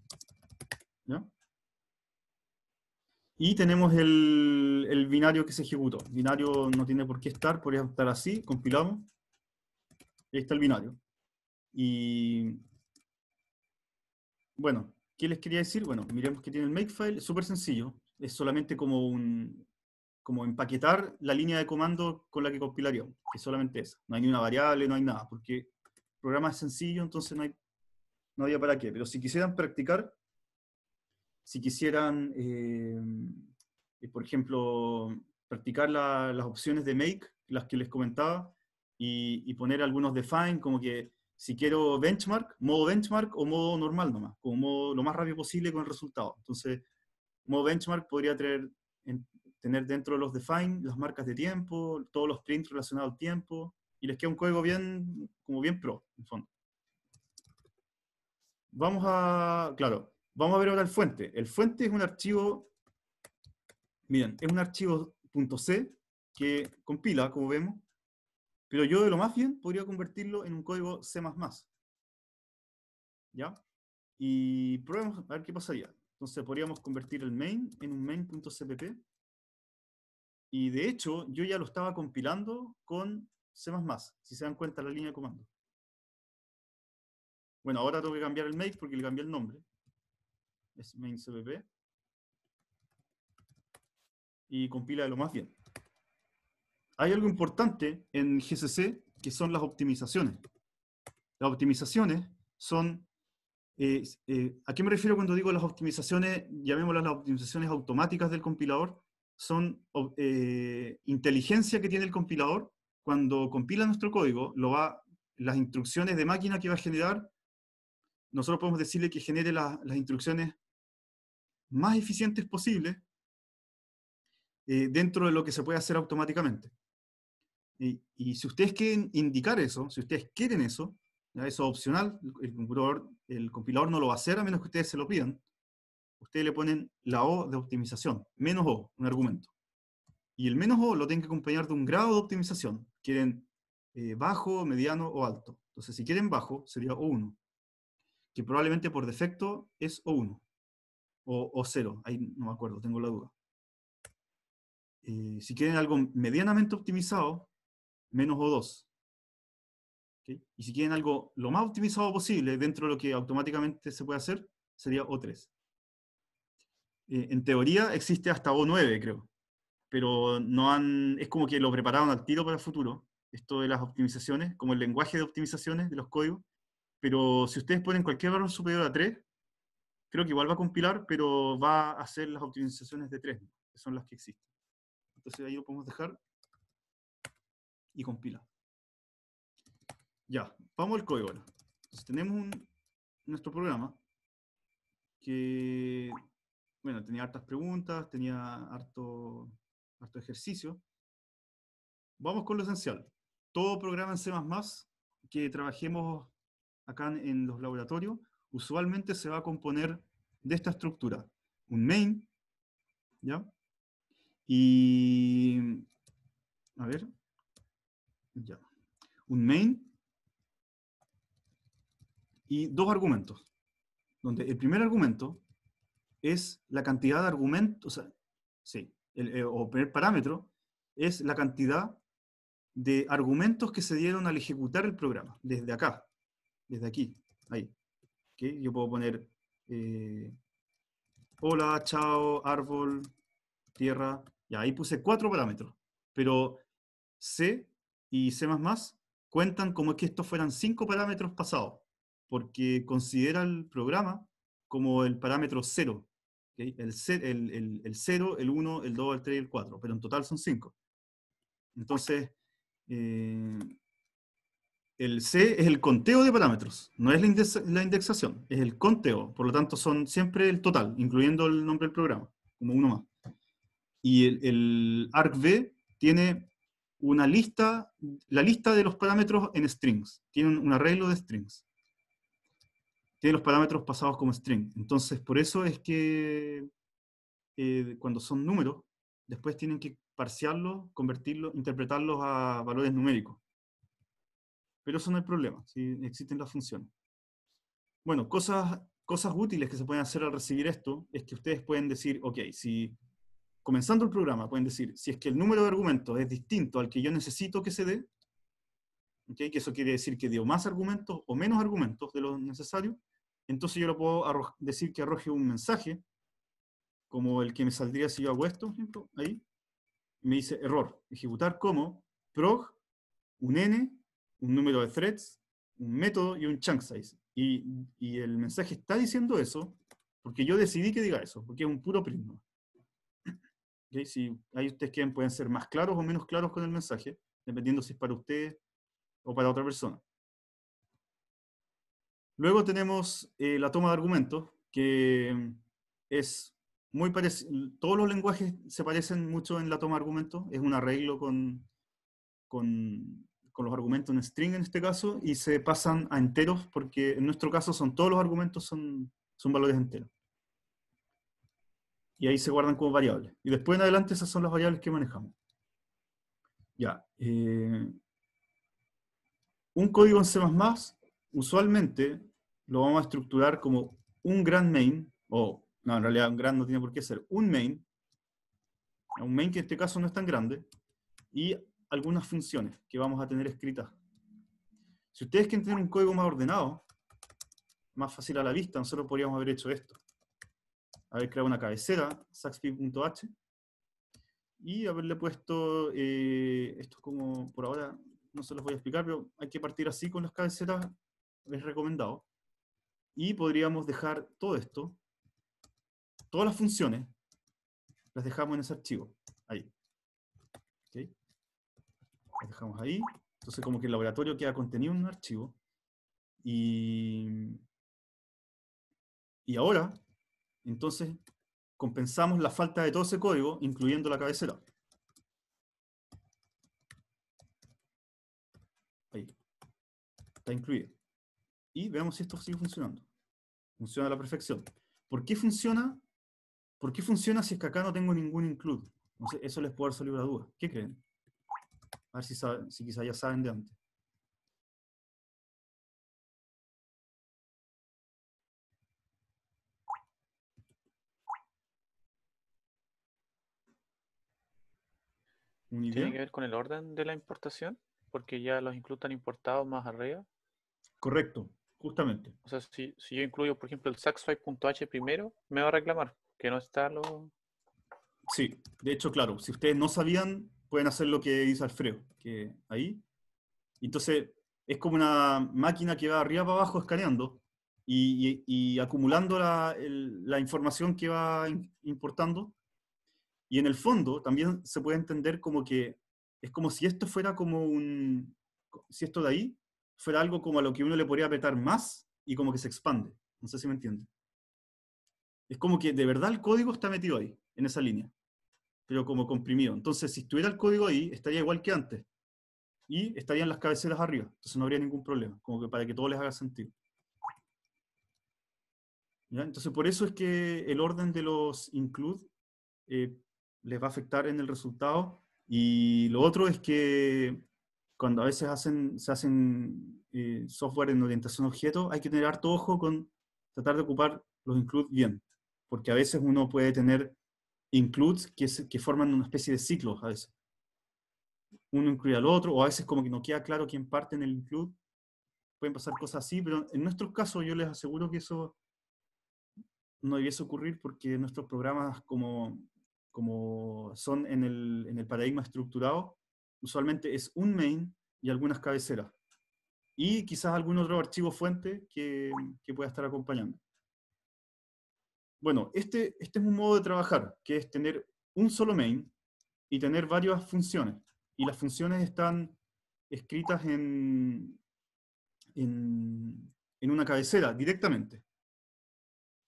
y tenemos el, binario que se ejecutó. Binario no tiene por qué estar, podría estar así, compilamos. ahí está el binario. Y bueno, ¿qué les quería decir? Bueno, miremos que tiene el makefile, es súper sencillo. Es solamente como un como empaquetar la línea de comando con la que compilaríamos. Es solamente esa. No hay ni una variable, no hay nada, porque el programa es sencillo, entonces no, hay, no había para qué. Pero si quisieran practicar, si quisieran, eh, eh, por ejemplo, practicar las opciones de make, las que les comentaba, y, poner algunos define, como que si quiero benchmark, modo benchmark o modo normal nomás, como lo más rápido posible con el resultado. Entonces, modo benchmark podría tener, tener dentro de los define las marcas de tiempo, todos los prints relacionados al tiempo, y les queda un código bien, como bien pro, en fondo. Vamos a, claro, Vamos a ver ahora el fuente. El fuente es un archivo, miren, es un archivo .c que compila, como vemos, pero yo de lo más bien podría convertirlo en un código C++. ¿Ya? Y probemos a ver qué pasaría. Entonces podríamos convertir el main en un main.cpp. Y de hecho, yo ya lo estaba compilando con C++, si se dan cuenta la línea de comando. Bueno, ahora tengo que cambiar el main porque le cambié el nombre main cpp y compila de lo más bien. Hay algo importante en GCC que son las optimizaciones. Las optimizaciones son, eh, eh, ¿a qué me refiero cuando digo las optimizaciones, llamémoslas las optimizaciones automáticas del compilador? Son eh, inteligencia que tiene el compilador cuando compila nuestro código, lo va, las instrucciones de máquina que va a generar, nosotros podemos decirle que genere las instrucciones más eficientes posible. Eh, dentro de lo que se puede hacer automáticamente. Y, si ustedes quieren indicar eso, si ustedes quieren eso, eso es opcional, el, el compilador no lo va a hacer a menos que ustedes se lo pidan, ustedes le ponen la O de optimización, menos O, un argumento. Y el menos O lo tienen que acompañar de un grado de optimización. Quieren eh, bajo, mediano o alto. Entonces, si quieren bajo, sería O1, que probablemente por defecto es O1 o, o cero, ahí no me acuerdo, tengo la duda. Eh, si quieren algo medianamente optimizado, menos O2. Y si quieren algo lo más optimizado posible, dentro de lo que automáticamente se puede hacer, sería O3. Eh, en teoría existe hasta O9, creo. Pero no han, es como que lo prepararon al tiro para el futuro, esto de las optimizaciones, como el lenguaje de optimizaciones de los códigos. Pero si ustedes ponen cualquier valor superior a 3, creo que igual va a compilar, pero va a hacer las optimizaciones de tres, que son las que existen. Entonces ahí lo podemos dejar y compila. Ya, vamos al código Entonces tenemos nuestro programa que, bueno, tenía hartas preguntas, tenía harto, harto ejercicio. Vamos con lo esencial. Todo programa en C++ que trabajemos acá en los laboratorios usualmente se va a componer de esta estructura. Un main, ¿ya? Y, a ver, ya. Un main y dos argumentos. Donde el primer argumento es la cantidad de argumentos, sí, el, eh, primer parámetro es la cantidad de argumentos que se dieron al ejecutar el programa, desde acá, desde aquí, ahí. Yo puedo poner eh, hola, chao, árbol, tierra. Y ahí puse cuatro parámetros. Pero C y C cuentan como que estos fueran cinco parámetros pasados, porque considera el programa como el parámetro cero. El, el, el, el, cero, el 1, el 2, el 3 y el 4, pero en total son cinco. Entonces, eh, el C es el conteo de parámetros, no es la, indexación, es el conteo. Por lo tanto, son siempre el total, incluyendo el nombre del programa, como uno más. Y el, el argv tiene una lista, la lista de los parámetros en strings. Tiene un arreglo de strings. Tiene los parámetros pasados como string. Entonces, por eso es que eh, cuando son números, después tienen que parciarlos, convertirlos, interpretarlos a valores numéricos. Pero eso no es el problema, si existen las funciones. Bueno, cosas, cosas útiles que se pueden hacer al recibir esto es que ustedes pueden decir, ok, si comenzando el programa pueden decir, si es que el número de argumentos es distinto al que yo necesito que se dé, okay, que eso quiere decir que dio más argumentos o menos argumentos de lo necesario, entonces yo lo puedo decir que arroje un mensaje, como el que me saldría si yo hago esto, por ejemplo, ahí, me dice error, ejecutar como prog, un n, un número de threads, un método y un chunk size. Y, y el mensaje está diciendo eso, porque yo decidí que diga eso, porque es un puro prisma. ¿Okay? Si hay ustedes que pueden ser más claros o menos claros con el mensaje, dependiendo si es para ustedes o para otra persona. Luego tenemos eh, la toma de argumentos, que es muy parecido. Todos los lenguajes se parecen mucho en la toma de argumentos, es un arreglo con, con con los argumentos en string en este caso, y se pasan a enteros, porque en nuestro caso son todos los argumentos son, son valores enteros. Y ahí se guardan como variables. Y después en adelante esas son las variables que manejamos. Ya. Eh, un código en C++, usualmente lo vamos a estructurar como un gran main, o no, en realidad un gran no tiene por qué ser, un main, un main que en este caso no es tan grande, y algunas funciones que vamos a tener escritas. Si ustedes quieren tener un código más ordenado, más fácil a la vista, nosotros podríamos haber hecho esto. Haber creado una cabecera, saxpy.h, y haberle puesto, eh, esto como por ahora no se los voy a explicar, pero hay que partir así con las cabeceras, es recomendado. Y podríamos dejar todo esto, todas las funciones, las dejamos en ese archivo, ahí dejamos ahí. Entonces como que el laboratorio queda contenido en un archivo. Y, ahora, entonces, compensamos la falta de todo ese código, incluyendo la cabecera. Ahí. Está incluido. Y veamos si esto sigue funcionando. Funciona a la perfección. ¿Por qué funciona? ¿Por qué funciona si es que acá no tengo ningún include? Entonces, eso les puede dar salido la duda. ¿Qué creen? A ver si, quizá ya saben de antes. ¿Tiene que ver con el orden de la importación? Porque ya los tan importados más arriba. Correcto, justamente. O sea, si, si yo incluyo, por ejemplo, el saxfy.h primero, me va a reclamar que no está lo... Sí, de hecho, claro, si ustedes no sabían pueden hacer lo que dice Alfredo, que ahí. Entonces, es como una máquina que va arriba para abajo escaneando y, acumulando la, la, información que va importando. Y en el fondo también se puede entender como que es como si esto fuera como un, si esto de ahí fuera algo como a lo que uno le podría apretar más y como que se expande. No sé si me entiende. Es como que de verdad el código está metido ahí, en esa línea pero como comprimido. Entonces, si estuviera el código ahí, estaría igual que antes. Y estarían las cabeceras arriba. Entonces no habría ningún problema, como que para que todo les haga sentido. Entonces, por eso es que el orden de los include eh, les va a afectar en el resultado. Y lo otro es que cuando a veces hacen, se hacen eh, software en orientación a objeto, hay que tener harto ojo con tratar de ocupar los include bien. Porque a veces uno puede tener includes que, que forman una especie de ciclo a veces. Uno incluye al otro, o a veces como que no queda claro quién parte en el include. Pueden pasar cosas así, pero en nuestro caso yo les aseguro que eso no debiese ocurrir porque nuestros programas como, como son en el, en el paradigma estructurado, usualmente es un main y algunas cabeceras. Y quizás algún otro archivo fuente que, que pueda estar acompañando. Bueno, este, este es un modo de trabajar, que es tener un solo main y tener varias funciones. Y las funciones están escritas en, en, una cabecera directamente.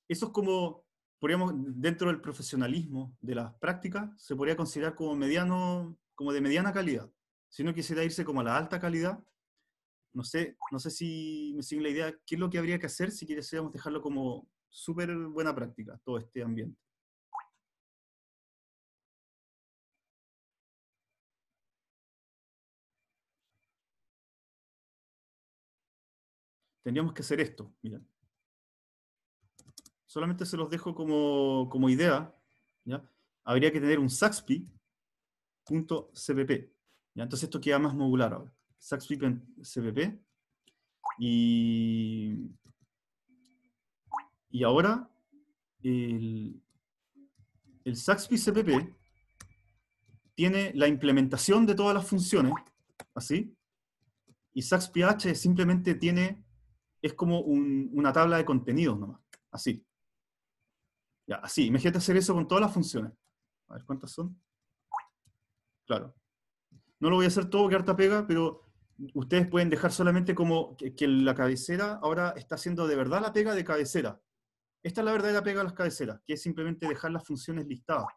Eso es como, podríamos, dentro del profesionalismo de las prácticas, se podría considerar como, mediano, como de mediana calidad. Si uno quisiera irse como a la alta calidad, no sé, no sé si me sigue la idea, ¿qué es lo que habría que hacer si quisiéramos dejarlo como súper buena práctica todo este ambiente. Tendríamos que hacer esto, miren. Solamente se los dejo como, idea. ¿ya? Habría que tener un saxpi.cpp. Entonces esto queda más modular ahora. saxpi.cpp y y ahora el, el tiene la implementación de todas las funciones, así, y SaxPH simplemente tiene, es como una tabla de contenidos nomás, así. Ya, así, imagínate hacer eso con todas las funciones. A ver cuántas son. Claro. No lo voy a hacer todo, que harta pega, pero ustedes pueden dejar solamente como que la cabecera ahora está haciendo de verdad la pega de cabecera. Esta es la verdadera pega de las cabeceras, que es simplemente dejar las funciones listadas.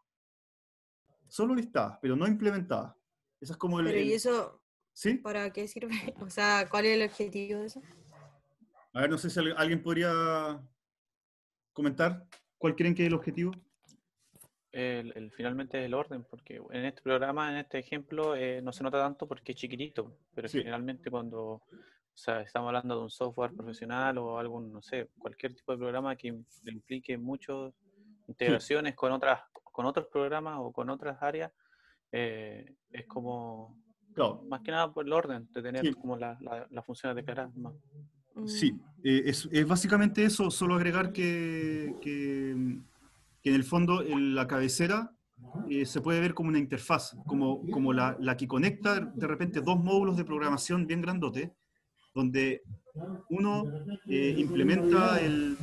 Solo listadas, pero no implementadas. Eso es como el, pero ¿y eso ¿sí? para qué sirve? O sea, ¿cuál es el objetivo de eso? A ver, no sé si alguien podría comentar cuál creen que es el objetivo. El, finalmente es el orden, porque en este programa, en este ejemplo, eh, no se nota tanto porque es chiquitito, pero finalmente generalmente cuando o sea, estamos hablando de un software profesional o algún, no sé, cualquier tipo de programa que implique muchas hmm. integraciones con, otras, con otros programas o con otras áreas. Eh, es como, más que nada por el orden de tener como las la, la funciones declaradas. Sí, mm. eh, es, es, básicamente eso, solo agregar que, que, mm, en el fondo en la cabecera eh, se puede ver como una interfaz, como, como la, la, que conecta de repente dos módulos de programación bien grandote donde uno eh, implementa el,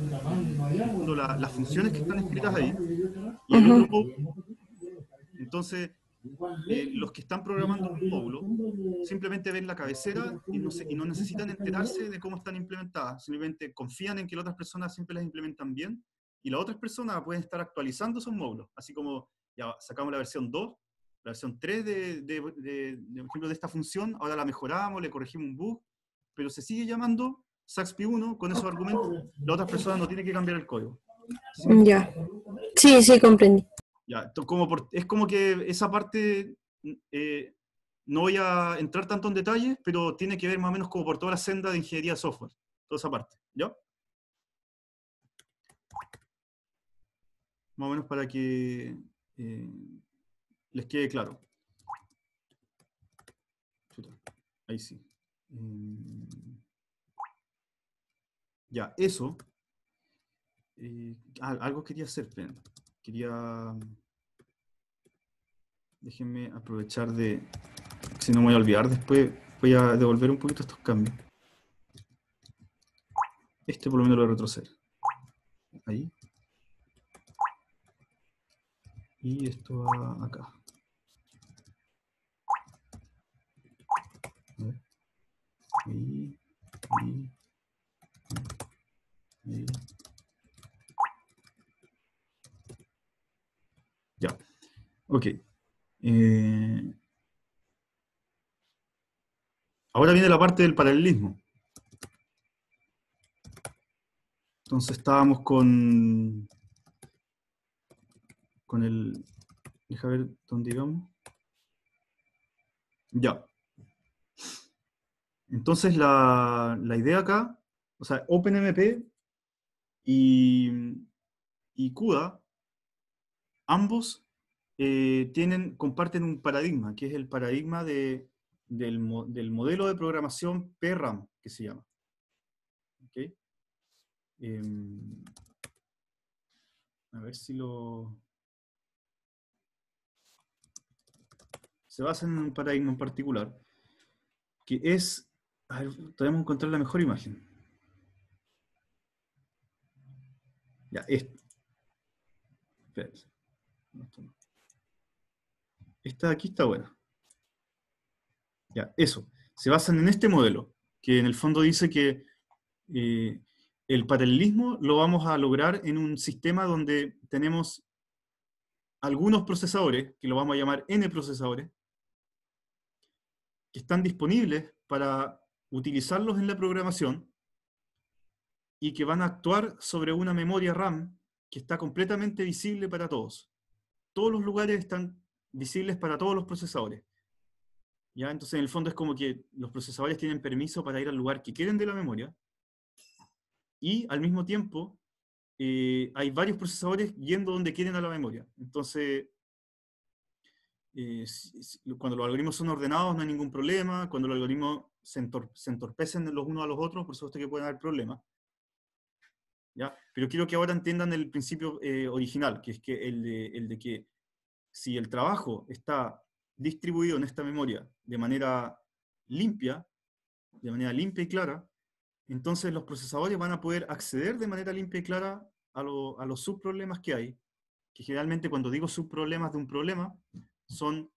las funciones que están escritas ahí y el otro módulo. Entonces, eh, los que están programando un módulo simplemente ven la cabecera y no, y no necesitan enterarse de cómo están implementadas, simplemente confían en que las otras personas siempre las implementan bien y las otras personas pueden estar actualizando esos módulos, así como ya sacamos la versión 2, la versión 3 de, de, de, ejemplo, de esta función, ahora la mejoramos, le corregimos un bug, pero se sigue llamando SAXP1 con esos argumentos, la otra persona no tiene que cambiar el código. Ya. Sí, sí, comprendí. es como que esa parte, eh, no voy a entrar tanto en detalles, pero tiene que ver más o menos como por toda la senda de ingeniería software, toda esa parte, ¿ya? Más o menos para que eh, les quede claro. Ahí sí. Em, ya, eso. Eh, algo quería hacer, Quería... Mm, déjenme aprovechar de... Si no me voy a olvidar, después voy a devolver un poquito estos cambios. Este por lo menos lo voy retroceder. Ahí. Y esto acá. Ya. Ok. Eh, ahora viene la parte del paralelismo. Entonces estábamos con, con el... Deja ver dónde digamos, Ya. Entonces, la, idea acá, o sea, OpenMP y, CUDA, ambos eh, tienen, comparten un paradigma, que es el paradigma de, del, modelo de programación PRAM, que se llama. Em, a ver si lo... Se basa en un paradigma en particular, que es a ver, podemos encontrar la mejor imagen. Ya, esta. Esta de aquí está buena. Ya, eso. Se basan en este modelo, que en el fondo dice que eh, el paralelismo lo vamos a lograr en un sistema donde tenemos algunos procesadores, que lo vamos a llamar N procesadores, que están disponibles para utilizarlos en la programación y que van a actuar sobre una memoria RAM que está completamente visible para todos. Todos los lugares están visibles para todos los procesadores. ¿Ya? Entonces, en el fondo es como que los procesadores tienen permiso para ir al lugar que quieren de la memoria y al mismo tiempo eh, hay varios procesadores yendo donde quieren a la memoria. Entonces, eh, cuando los algoritmos son ordenados no hay ningún problema, cuando los algoritmos se, se entorpecen los unos a los otros, por supuesto que pueden haber problemas. ¿Ya? Pero quiero que ahora entiendan el principio eh, original, que es que el de, que si el trabajo está distribuido en esta memoria de manera limpia, de manera limpia y clara, entonces los procesadores van a poder acceder de manera limpia y clara a, a los subproblemas que hay, que generalmente cuando digo subproblemas de un problema, son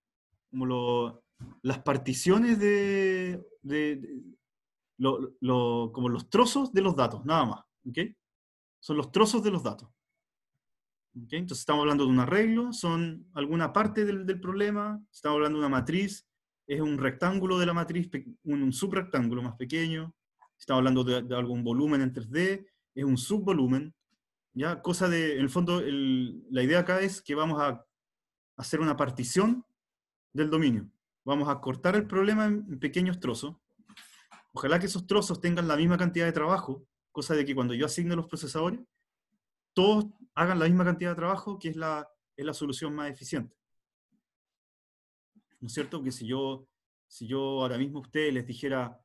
como lo, las particiones de, de, lo, como los trozos de los datos, nada más. ¿okay? Son los trozos de los datos. ¿okay? Entonces estamos hablando de un arreglo, son alguna parte del, problema, estamos hablando de una matriz, es un rectángulo de la matriz, un, subrectángulo más pequeño, estamos hablando de, algún volumen en 3D, es un subvolumen, ¿ya? Cosa de, en el fondo, la idea acá es que vamos a hacer una partición del dominio. Vamos a cortar el problema en pequeños trozos. Ojalá que esos trozos tengan la misma cantidad de trabajo, cosa de que cuando yo asigne los procesadores, todos hagan la misma cantidad de trabajo, que es la, la solución más eficiente. ¿No es cierto? Que si yo, si yo ahora mismo a ustedes les dijera,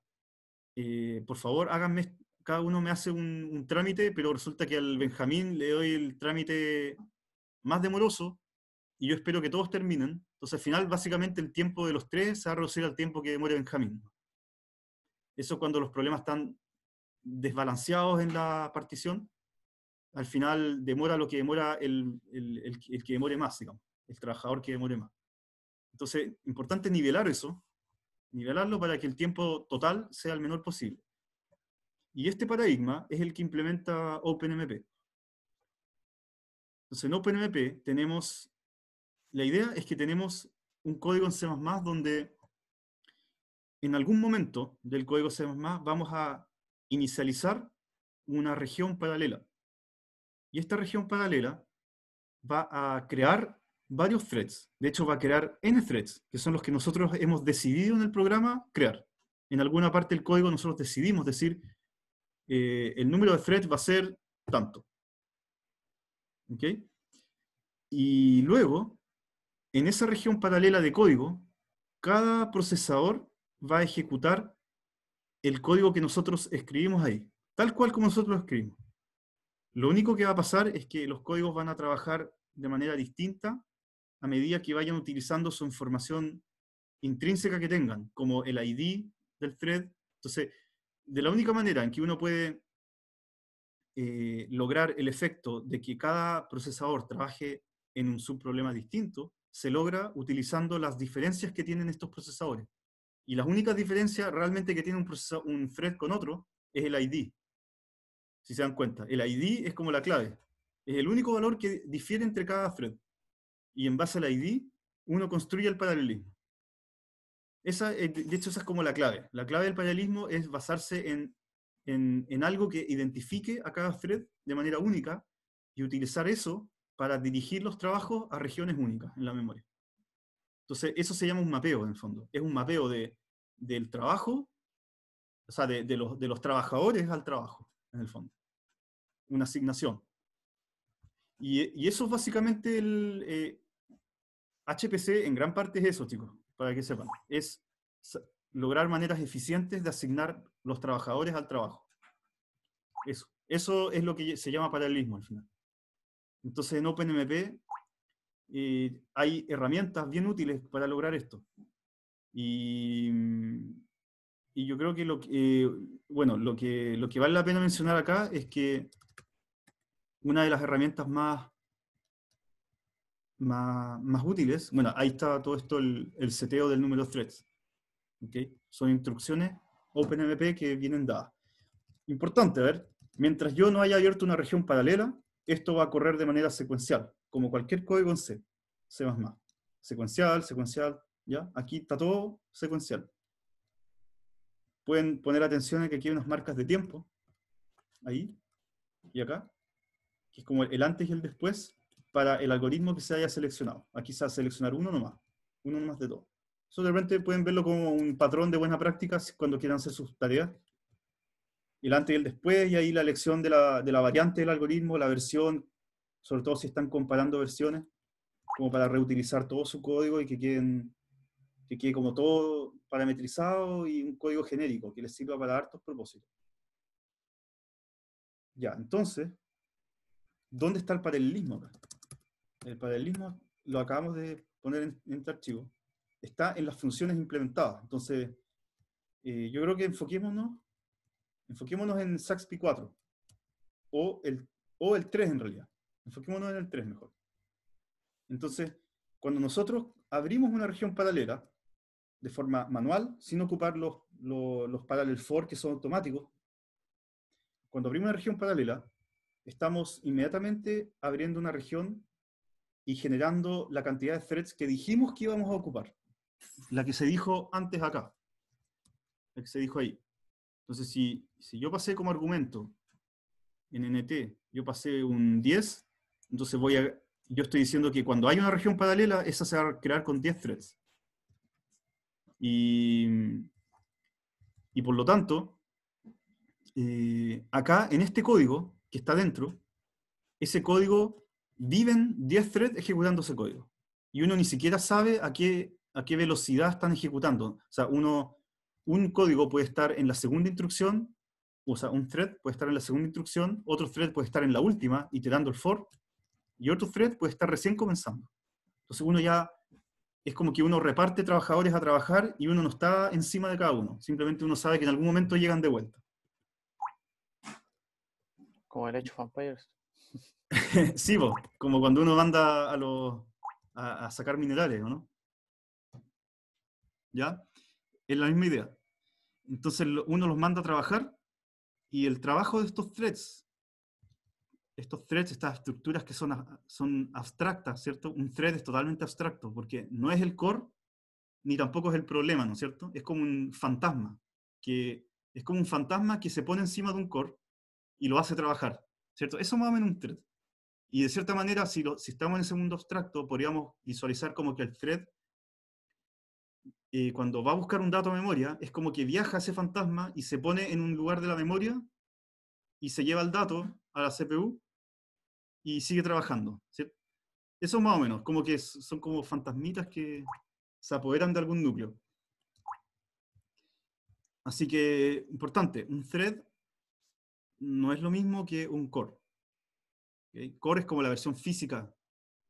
eh, por favor, háganme, cada uno me hace un, un trámite, pero resulta que al Benjamín le doy el trámite más demoroso, y yo espero que todos terminen. Entonces, al final, básicamente, el tiempo de los tres se va a reducir al tiempo que demore Benjamín. Eso cuando los problemas están desbalanceados en la partición, al final demora lo que demora el, el, el, el que demore más, digamos, el trabajador que demore más. Entonces, importante nivelar eso, nivelarlo para que el tiempo total sea el menor posible. Y este paradigma es el que implementa OpenMP. Entonces, en OpenMP tenemos la idea es que tenemos un código en C++ donde en algún momento del código C++ vamos a inicializar una región paralela. Y esta región paralela va a crear varios threads. De hecho, va a crear n threads, que son los que nosotros hemos decidido en el programa crear. En alguna parte del código nosotros decidimos decir, eh, el número de threads va a ser tanto. Y luego, en esa región paralela de código, cada procesador va a ejecutar el código que nosotros escribimos ahí, tal cual como nosotros lo escribimos. Lo único que va a pasar es que los códigos van a trabajar de manera distinta a medida que vayan utilizando su información intrínseca que tengan, como el ID del thread. Entonces, de la única manera en que uno puede eh, lograr el efecto de que cada procesador trabaje en un subproblema distinto se logra utilizando las diferencias que tienen estos procesadores. Y las únicas diferencias realmente que tiene un, thread con otro es el ID. Si se dan cuenta, el ID es como la clave. Es el único valor que difiere entre cada thread. Y en base al ID, uno construye el paralelismo. Esa, eh, de hecho, esa es como la clave. La clave del paralelismo es basarse en, en algo que identifique a cada thread de manera única y utilizar eso para dirigir los trabajos a regiones únicas en la memoria. Entonces, eso se llama un mapeo, en el fondo. Es un mapeo de, del trabajo, o sea, de, de, los, trabajadores al trabajo, en el fondo. Una asignación. Y, eso es básicamente el... HPC eh, en gran parte es eso, chicos, para que sepan. Es lograr maneras eficientes de asignar los trabajadores al trabajo. Eso, eso es lo que se llama paralelismo al final. Entonces en OpenMP eh, hay herramientas bien útiles para lograr esto. Y, yo creo que lo que, eh, bueno, lo que, lo que vale la pena mencionar acá es que una de las herramientas más, más, útiles, bueno, ahí está todo esto, el, seteo del número de threads. ¿okay? Son instrucciones OpenMP que vienen dadas. Importante, a ver, mientras yo no haya abierto una región paralela, esto va a correr de manera secuencial, como cualquier código en C, C++. Secuencial, secuencial, ¿ya? Aquí está todo secuencial. Pueden poner atención en que aquí hay unas marcas de tiempo, ahí y acá, que es como el antes y el después para el algoritmo que se haya seleccionado. Aquí se va a seleccionar uno nomás, uno nomás de todo. Eso de pueden verlo como un patrón de buena práctica cuando quieran hacer sus tareas el antes y el después, y ahí la elección de la, de la variante del algoritmo, la versión, sobre todo si están comparando versiones, como para reutilizar todo su código y que, queden, que quede como todo parametrizado y un código genérico que les sirva para hartos propósitos. Ya, entonces, ¿dónde está el paralelismo? El paralelismo lo acabamos de poner en, este archivo. Está en las funciones implementadas. Entonces, eh, yo creo que enfoquémonos Enfoquémonos en saxp 4 o el, o el 3 en realidad. Enfoquémonos en el 3 mejor. Entonces, cuando nosotros abrimos una región paralela de forma manual, sin ocupar los, los, los parallel for que son automáticos, cuando abrimos una región paralela, estamos inmediatamente abriendo una región y generando la cantidad de threads que dijimos que íbamos a ocupar. La que se dijo antes acá. La que se dijo ahí. Entonces, si, si yo pasé como argumento en NT, yo pasé un 10, entonces voy a, yo estoy diciendo que cuando hay una región paralela, esa se va a crear con 10 threads. Y, y por lo tanto, eh, acá en este código que está dentro, ese código viven 10 threads ejecutando ese código. Y uno ni siquiera sabe a qué, a qué velocidad están ejecutando. O sea, uno un código puede estar en la segunda instrucción, o sea, un thread puede estar en la segunda instrucción, otro thread puede estar en la última, iterando el for, y otro thread puede estar recién comenzando. Entonces uno ya, es como que uno reparte trabajadores a trabajar y uno no está encima de cada uno, simplemente uno sabe que en algún momento llegan de vuelta. Como el hecho Vampires. sí, como cuando uno manda a, sacar minerales, no? ¿Ya? Es la misma idea. Entonces uno los manda a trabajar y el trabajo de estos threads, estos threads, estas estructuras que son, son abstractas, ¿cierto? Un thread es totalmente abstracto porque no es el core ni tampoco es el problema, ¿no es cierto? Es como un fantasma, que es como un fantasma que se pone encima de un core y lo hace trabajar, ¿cierto? Eso más o menos un thread. Y de cierta manera, si, lo, si estamos en ese mundo abstracto, podríamos visualizar como que el thread cuando va a buscar un dato a memoria, es como que viaja ese fantasma y se pone en un lugar de la memoria y se lleva el dato a la CPU y sigue trabajando. Eso más o menos, como que son como fantasmitas que se apoderan de algún núcleo. Así que, importante, un thread no es lo mismo que un core. Core es como la versión física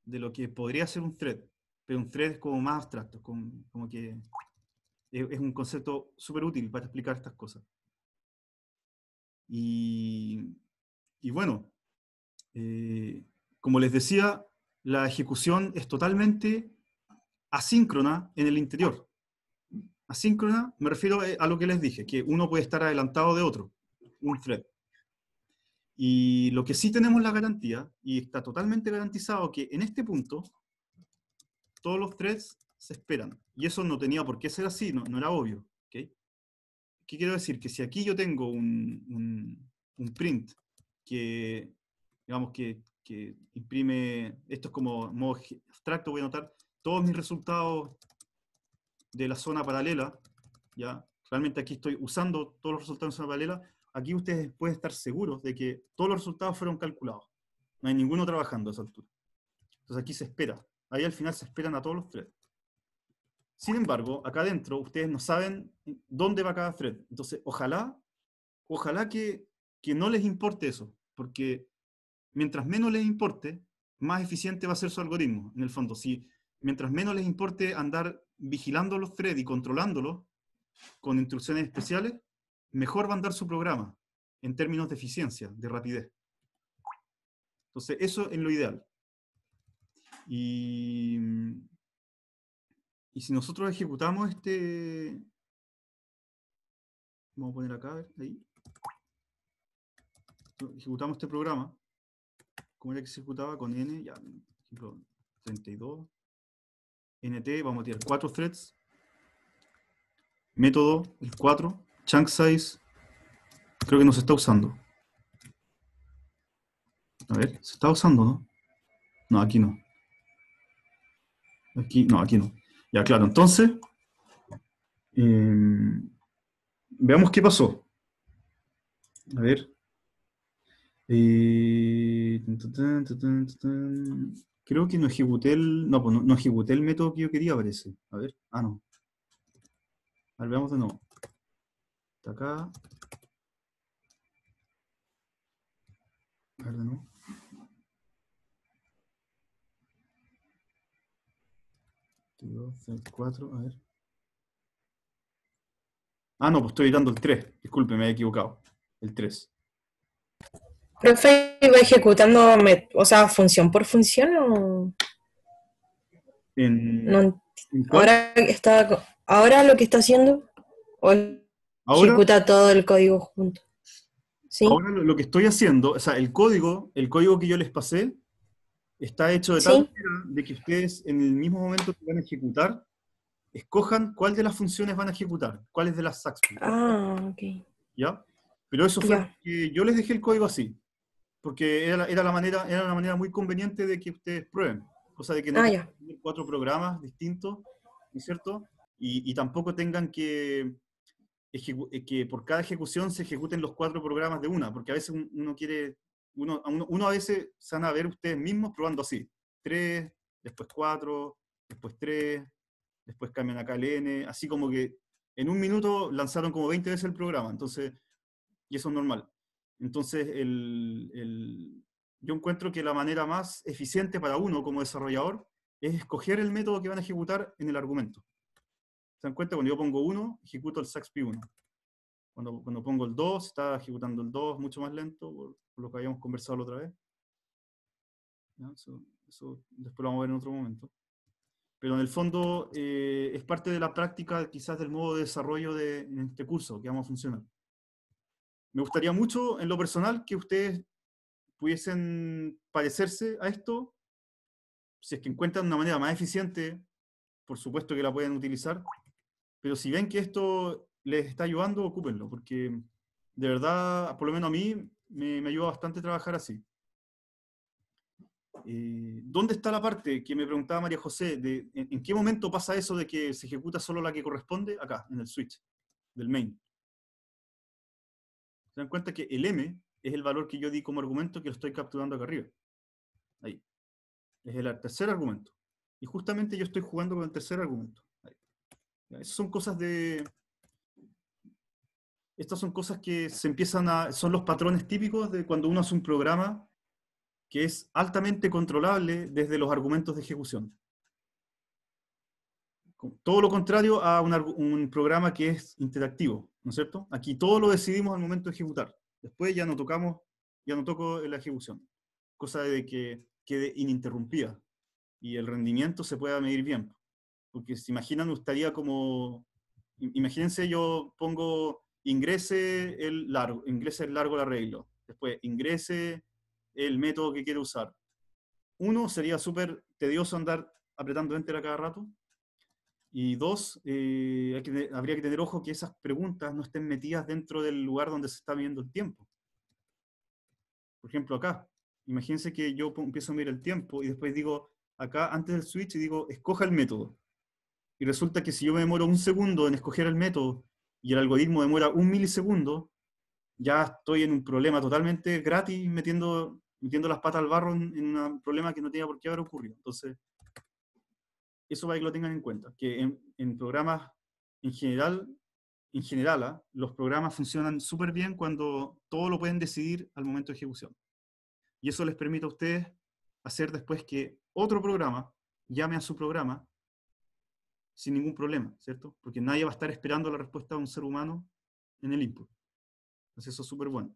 de lo que podría ser un thread pero un thread es como más abstracto, como, que es, un concepto súper útil para explicar estas cosas. Y, bueno, eh, como les decía, la ejecución es totalmente asíncrona en el interior. Asíncrona me refiero a lo que les dije, que uno puede estar adelantado de otro, un thread. Y lo que sí tenemos la garantía, y está totalmente garantizado que en este punto todos los tres se esperan. Y eso no tenía por qué ser así, no, era obvio. ¿Qué quiero decir? Que si aquí yo tengo un, print que, digamos, que, imprime, esto es como modo abstracto, voy a notar, todos mis resultados de la zona paralela, ¿ya? Realmente aquí estoy usando todos los resultados de zona paralela. Aquí ustedes pueden estar seguros de que todos los resultados fueron calculados. No hay ninguno trabajando a esa altura. Entonces aquí se espera ahí al final se esperan a todos los threads. Sin embargo, acá adentro ustedes no saben dónde va cada thread. Entonces, ojalá, ojalá que, que no les importe eso, porque mientras menos les importe, más eficiente va a ser su algoritmo. En el fondo, si mientras menos les importe andar vigilando los threads y controlándolos con instrucciones especiales, mejor va a andar su programa en términos de eficiencia, de rapidez. Entonces, eso es lo ideal. Mm, y, si nosotros ejecutamos este, vamos a poner acá, ahí, ejecutamos este programa, como era que se ejecutaba con n, ya, por ejemplo, 32, nt, vamos a tirar 4 threads, método, el 4, chunk size, creo que no se está usando. A ver, se está usando, ¿no? No, aquí no. Aquí, no, aquí no. Ya, claro, entonces, eh, veamos qué pasó. A ver. Eh, Creo que no ejecuté el. No, pues no, ejecuté el método que yo quería, parece. A ver. Ah, no. A ver, veamos de nuevo. Está acá. A ver de nuevo. Ah, no, pues estoy editando el 3. Disculpe, me he equivocado. El 3. ¿Profe iba ejecutando, o sea, función por función o...? ahora, está, ahora lo que está haciendo, ejecuta todo el código junto. Ahora lo, lo, que estoy haciendo, o sea, el código, el código que yo les pasé, está hecho de tal manera de que ustedes en el mismo momento que van a ejecutar, escojan cuál de las funciones van a ejecutar, cuál es de las SACs. Ah, ok. ¿Ya? Pero eso fue que yo les dejé el código así, porque era, era, la manera, era una manera muy conveniente de que ustedes prueben. Cosa de que no ah, cuatro programas distintos, ¿no es cierto? Y, y tampoco tengan que, eh, que por cada ejecución se ejecuten los cuatro programas de una, porque a veces uno quiere uno, a veces se van a ver ustedes mismos probando así. Tres, después 4, después tres, después cambian acá el N, así como que en un minuto lanzaron como 20 veces el programa, entonces, y eso es normal. Entonces, el, el, yo encuentro que la manera más eficiente para uno como desarrollador es escoger el método que van a ejecutar en el argumento. ¿Se dan cuenta? Cuando yo pongo 1, ejecuto el saxp1. Cuando, cuando pongo el 2, está ejecutando el 2 mucho más lento, por, lo que habíamos conversado la otra vez. Eso, después lo vamos a ver en otro momento. Pero en el fondo eh, es parte de la práctica quizás del modo de desarrollo de, este curso que vamos a funcionar. Me gustaría mucho en lo personal que ustedes pudiesen parecerse a esto, si es que encuentran una manera más eficiente, por supuesto que la pueden utilizar, pero si ven que esto les está ayudando, ocúpenlo, porque de verdad, por lo menos a mí, me, ayuda bastante trabajar así. Eh, ¿Dónde está la parte que me preguntaba María José? De, en, qué momento pasa eso de que se ejecuta solo la que corresponde? Acá, en el switch del main. Se dan cuenta que el M es el valor que yo di como argumento que lo estoy capturando acá arriba. Ahí. Es el tercer argumento. Y justamente yo estoy jugando con el tercer argumento. Esas son cosas de, estas son cosas que se empiezan a, son los patrones típicos de cuando uno hace un programa que es altamente controlable desde los argumentos de ejecución. Todo lo contrario a un, programa que es interactivo, ¿no es cierto? Aquí todo lo decidimos al momento de ejecutar. Después ya no tocamos, ya no toco la ejecución. Cosa de que quede ininterrumpida y el rendimiento se pueda medir bien. Porque si imaginan, estaría como, imagínense yo pongo ingrese el largo, ingrese el largo el arreglo, después ingrese el método que quiere usar. Uno, sería súper tedioso andar apretando enter a cada rato. Y dos, eh, habría que tener ojo que esas preguntas no estén metidas dentro del lugar donde se está viendo el tiempo. Por ejemplo, acá. Imagínense que yo empiezo a mirar el tiempo y después digo acá antes del switch y digo, escoja el método. Y resulta que si yo me demoro un segundo en escoger el método y el algoritmo demora un milisegundo, ya estoy en un problema totalmente gratis metiendo, metiendo las patas al barro en, un problema que no tenía por qué haber ocurrido. Entonces, eso para que lo tengan en cuenta, que en, programas en general, en general, ¿ah? los programas funcionan súper bien cuando todo lo pueden decidir al momento de ejecución. Y eso les permite a ustedes hacer después que otro programa llame a su programa sin ningún problema, ¿cierto? Porque nadie va a estar esperando la respuesta de un ser humano en el input. Entonces eso es súper bueno.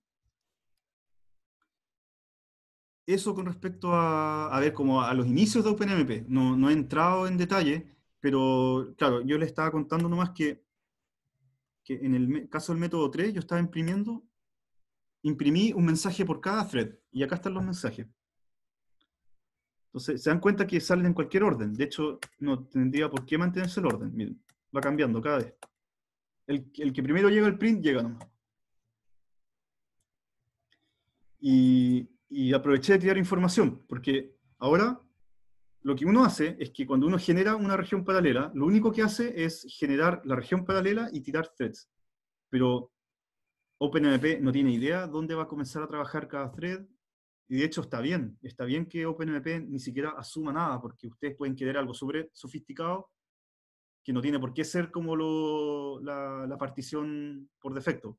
Eso con respecto a, a ver, como a los inicios de OpenMP, no, he entrado en detalle, pero claro, yo les estaba contando nomás que, que en el caso del método 3 yo estaba imprimiendo, imprimí un mensaje por cada thread, y acá están los mensajes. Entonces, se dan cuenta que salen en cualquier orden. De hecho, no tendría por qué mantenerse el orden. Miren, va cambiando cada vez. El, que primero llega al print, llega nomás. Y, y aproveché de tirar información, porque ahora lo que uno hace es que cuando uno genera una región paralela, lo único que hace es generar la región paralela y tirar threads. Pero OpenMP no tiene idea dónde va a comenzar a trabajar cada thread, y de hecho está bien, está bien que OpenMP ni siquiera asuma nada, porque ustedes pueden querer algo sobre sofisticado que no tiene por qué ser como lo, la, partición por defecto.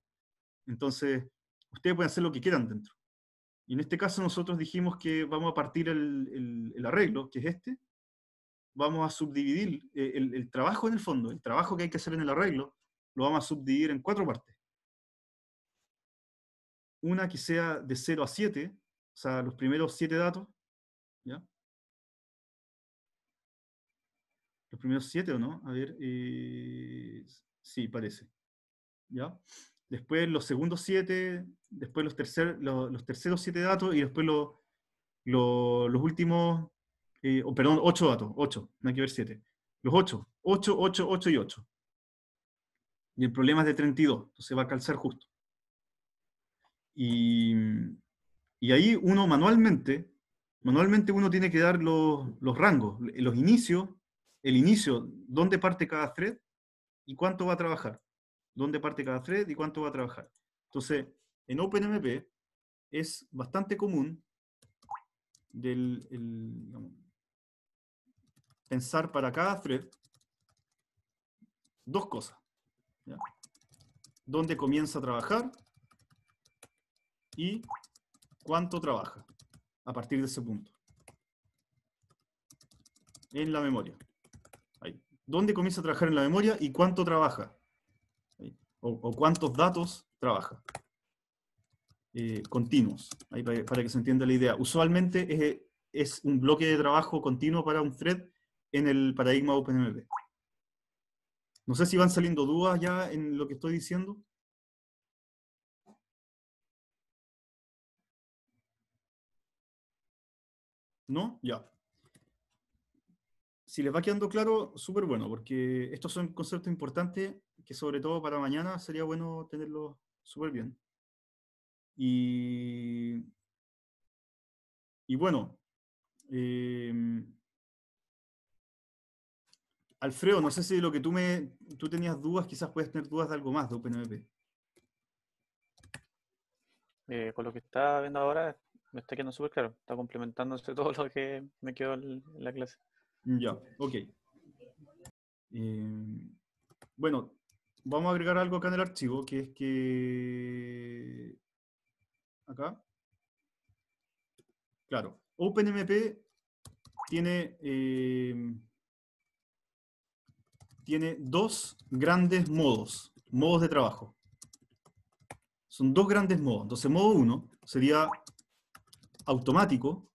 Entonces, ustedes pueden hacer lo que quieran dentro. Y en este caso nosotros dijimos que vamos a partir el, arreglo, que es este, vamos a subdividir eh, el, el trabajo en el fondo, el trabajo que hay que hacer en el arreglo, lo vamos a subdividir en cuatro partes. Una que sea de 0 a 7, o sea, los primeros siete datos, ¿ya? Los primeros siete, ¿o no? A ver, eh, sí, parece. ¿Ya? Después los segundos siete, después los, tercer, los, terceros siete datos y después los, últimos, eh, perdón, ocho datos, ocho, no hay que ver siete. Los ocho, ocho, ocho, ocho y ocho. Y el problema es de 32, entonces va a calzar justo. Y, y ahí uno manualmente, manualmente uno tiene que dar los, rangos, los inicios, el inicio, dónde parte cada thread y cuánto va a trabajar. Dónde parte cada thread y cuánto va a trabajar. Entonces, en OpenMP es bastante común del, pensar para cada thread dos cosas. ¿ya? Dónde comienza a trabajar y cuánto trabaja a partir de ese punto. En la memoria. ¿Dónde comienza a trabajar en la memoria y cuánto trabaja? O, cuántos datos trabaja. Eh, continuos, para, que se entienda la idea. Usualmente es, es, un bloque de trabajo continuo para un thread en el paradigma OpenMP. No sé si van saliendo dudas ya en lo que estoy diciendo. ¿No? Ya. Si les va quedando claro, súper bueno, porque estos son conceptos importantes que sobre todo para mañana sería bueno tenerlos súper bien. Y, y bueno, em, Alfredo, no sé si lo que tú me tú tenías dudas, quizás puedes tener dudas de algo más de OpenMP. Eh, con lo que está viendo ahora, me está quedando súper claro. Está complementándose todo lo que me quedó en la clase. Ya, ok. Em, bueno, vamos a agregar algo acá en el archivo, que es que... Acá. Claro, OpenMP tiene, em, tiene dos grandes modos, modos de trabajo. Son dos grandes modos. Entonces, modo uno sería automático,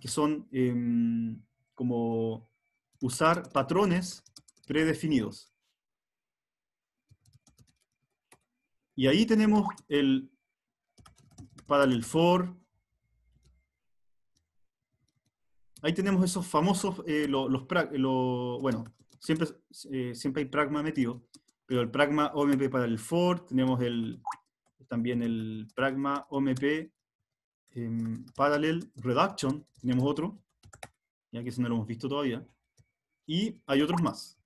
que son em, como usar patrones predefinidos. Y ahí tenemos el parallel for. Ahí tenemos esos famosos, eh, los, eh, bueno, siempre, eh, siempre hay pragma metido, pero el pragma OMP el for, tenemos el, también el pragma OMP en em, Parallel Reduction, tenemos otro, ya que eso no lo hemos visto todavía, y hay otros más.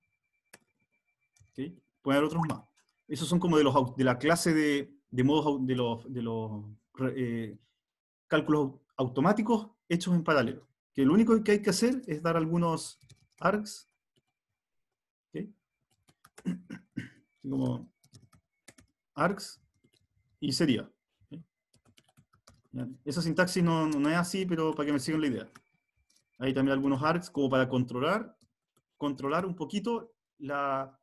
¿Okay? Pueden haber otros más. Esos son como de, los, de la clase de, de modos de los, de los eh, cálculos automáticos hechos en paralelo. Que lo único que hay que hacer es dar algunos args. Como args. Y sería esa sintaxis no, no es así, pero para que me sigan la idea. Hay también algunos arcs como para controlar, controlar un poquito la,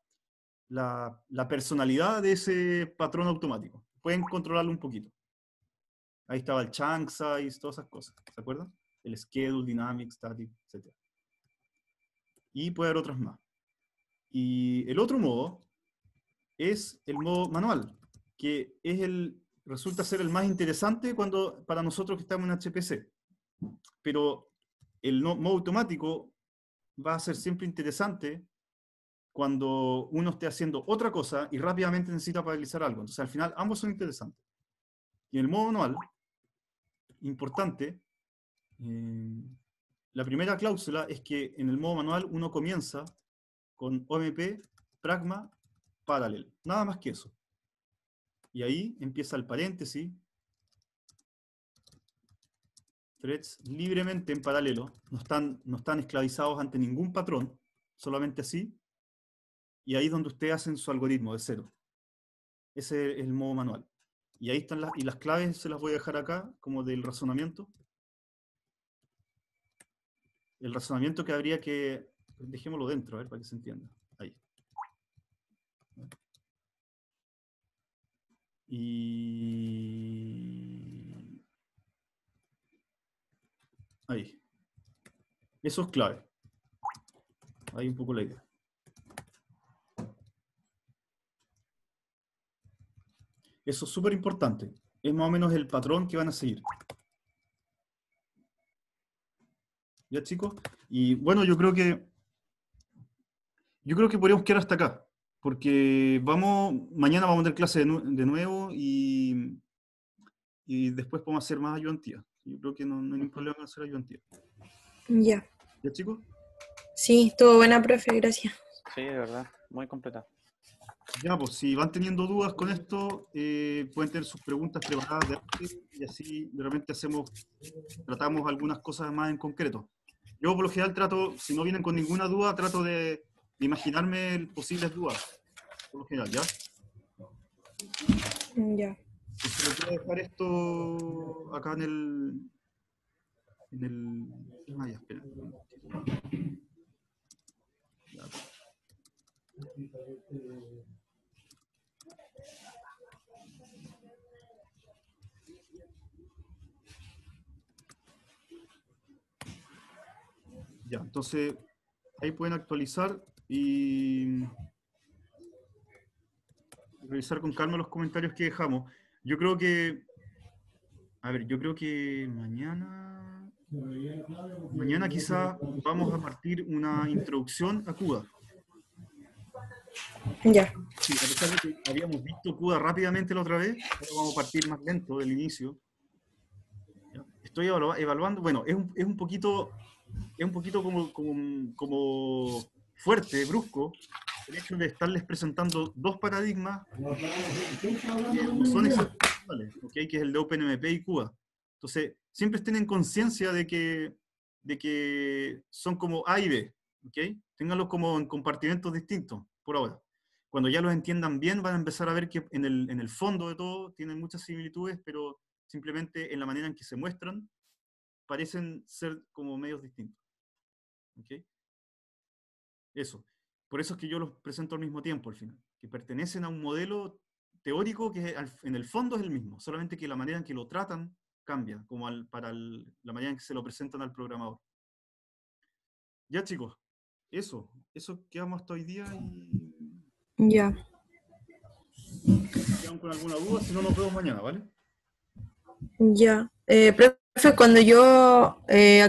la, la personalidad de ese patrón automático. Pueden controlarlo un poquito. Ahí estaba el chunk size, todas esas cosas, ¿se acuerdan? El schedule, dynamic, static, etc. Y puede haber otras más. Y el otro modo es el modo manual, que es el, resulta ser el más interesante cuando, para nosotros que estamos en HPC. Pero el no, modo automático va a ser siempre interesante cuando uno esté haciendo otra cosa y rápidamente necesita paralizar algo. Entonces, al final, ambos son interesantes. Y en el modo manual, importante, eh, la primera cláusula es que en el modo manual uno comienza con OMP, Pragma, Paralel. Nada más que eso. Y ahí empieza el paréntesis. Threads libremente en paralelo. No están, no están esclavizados ante ningún patrón. Solamente así. Y ahí es donde ustedes hacen su algoritmo de cero. Ese es el modo manual. Y ahí están las, y las claves, se las voy a dejar acá, como del razonamiento. El razonamiento que habría que, dejémoslo dentro, a ver, para que se entienda. Y... Ahí. Eso es clave. Ahí un poco la idea. Eso es súper importante. Es más o menos el patrón que van a seguir. ¿Ya chicos? Y bueno, yo creo que yo creo que podríamos quedar hasta acá porque vamos, mañana vamos a tener clase de, nuevo y, y, después podemos hacer más ayuntía. Yo creo que no, hay ningún problema en hacer ayuntía. Ya. ¿Ya, chicos? Sí, estuvo buena, profe, gracias. Sí, de verdad, muy completa. Ya, pues si van teniendo dudas con esto, eh, pueden tener sus preguntas preparadas de antes y así realmente hacemos, tratamos algunas cosas más en concreto. Yo por lo general trato, si no vienen con ninguna duda, trato de de imaginarme posibles dudas, por lo general, ¿ya? Mm, ya. Entonces, voy a dejar esto acá en el... En el... Ah, espera. Ya. Ya, entonces ahí pueden actualizar y revisar con calma los comentarios que dejamos. Yo creo que, a ver, yo creo que mañana, mañana quizá vamos a partir una introducción a CUDA. Ya. Sí, a pesar de que habíamos visto CUDA rápidamente la otra vez, ahora vamos a partir más lento del inicio. Estoy evaluando, bueno, es un, es un poquito, es un poquito como, como, como fuerte, brusco, el hecho de estarles presentando dos paradigmas que son excepcionales, que es el de OpenMP y Cuba. Entonces, siempre estén en conciencia de que, de que son como A y B, como en compartimentos distintos, por ahora. Cuando ya los entiendan bien, van a empezar a ver que en el, fondo de todo tienen muchas similitudes, pero simplemente en la manera en que se muestran, parecen ser como medios distintos. Eso. Por eso es que yo los presento al mismo tiempo, al final, que pertenecen a un modelo teórico que en el fondo es el mismo, solamente que la manera en que lo tratan cambia, como para la manera en que se lo presentan al programador. Ya chicos, eso, eso quedamos hasta hoy día y... Ya. con alguna duda, si no nos vemos mañana, ¿vale? Ya. Eh, cuando yo eh,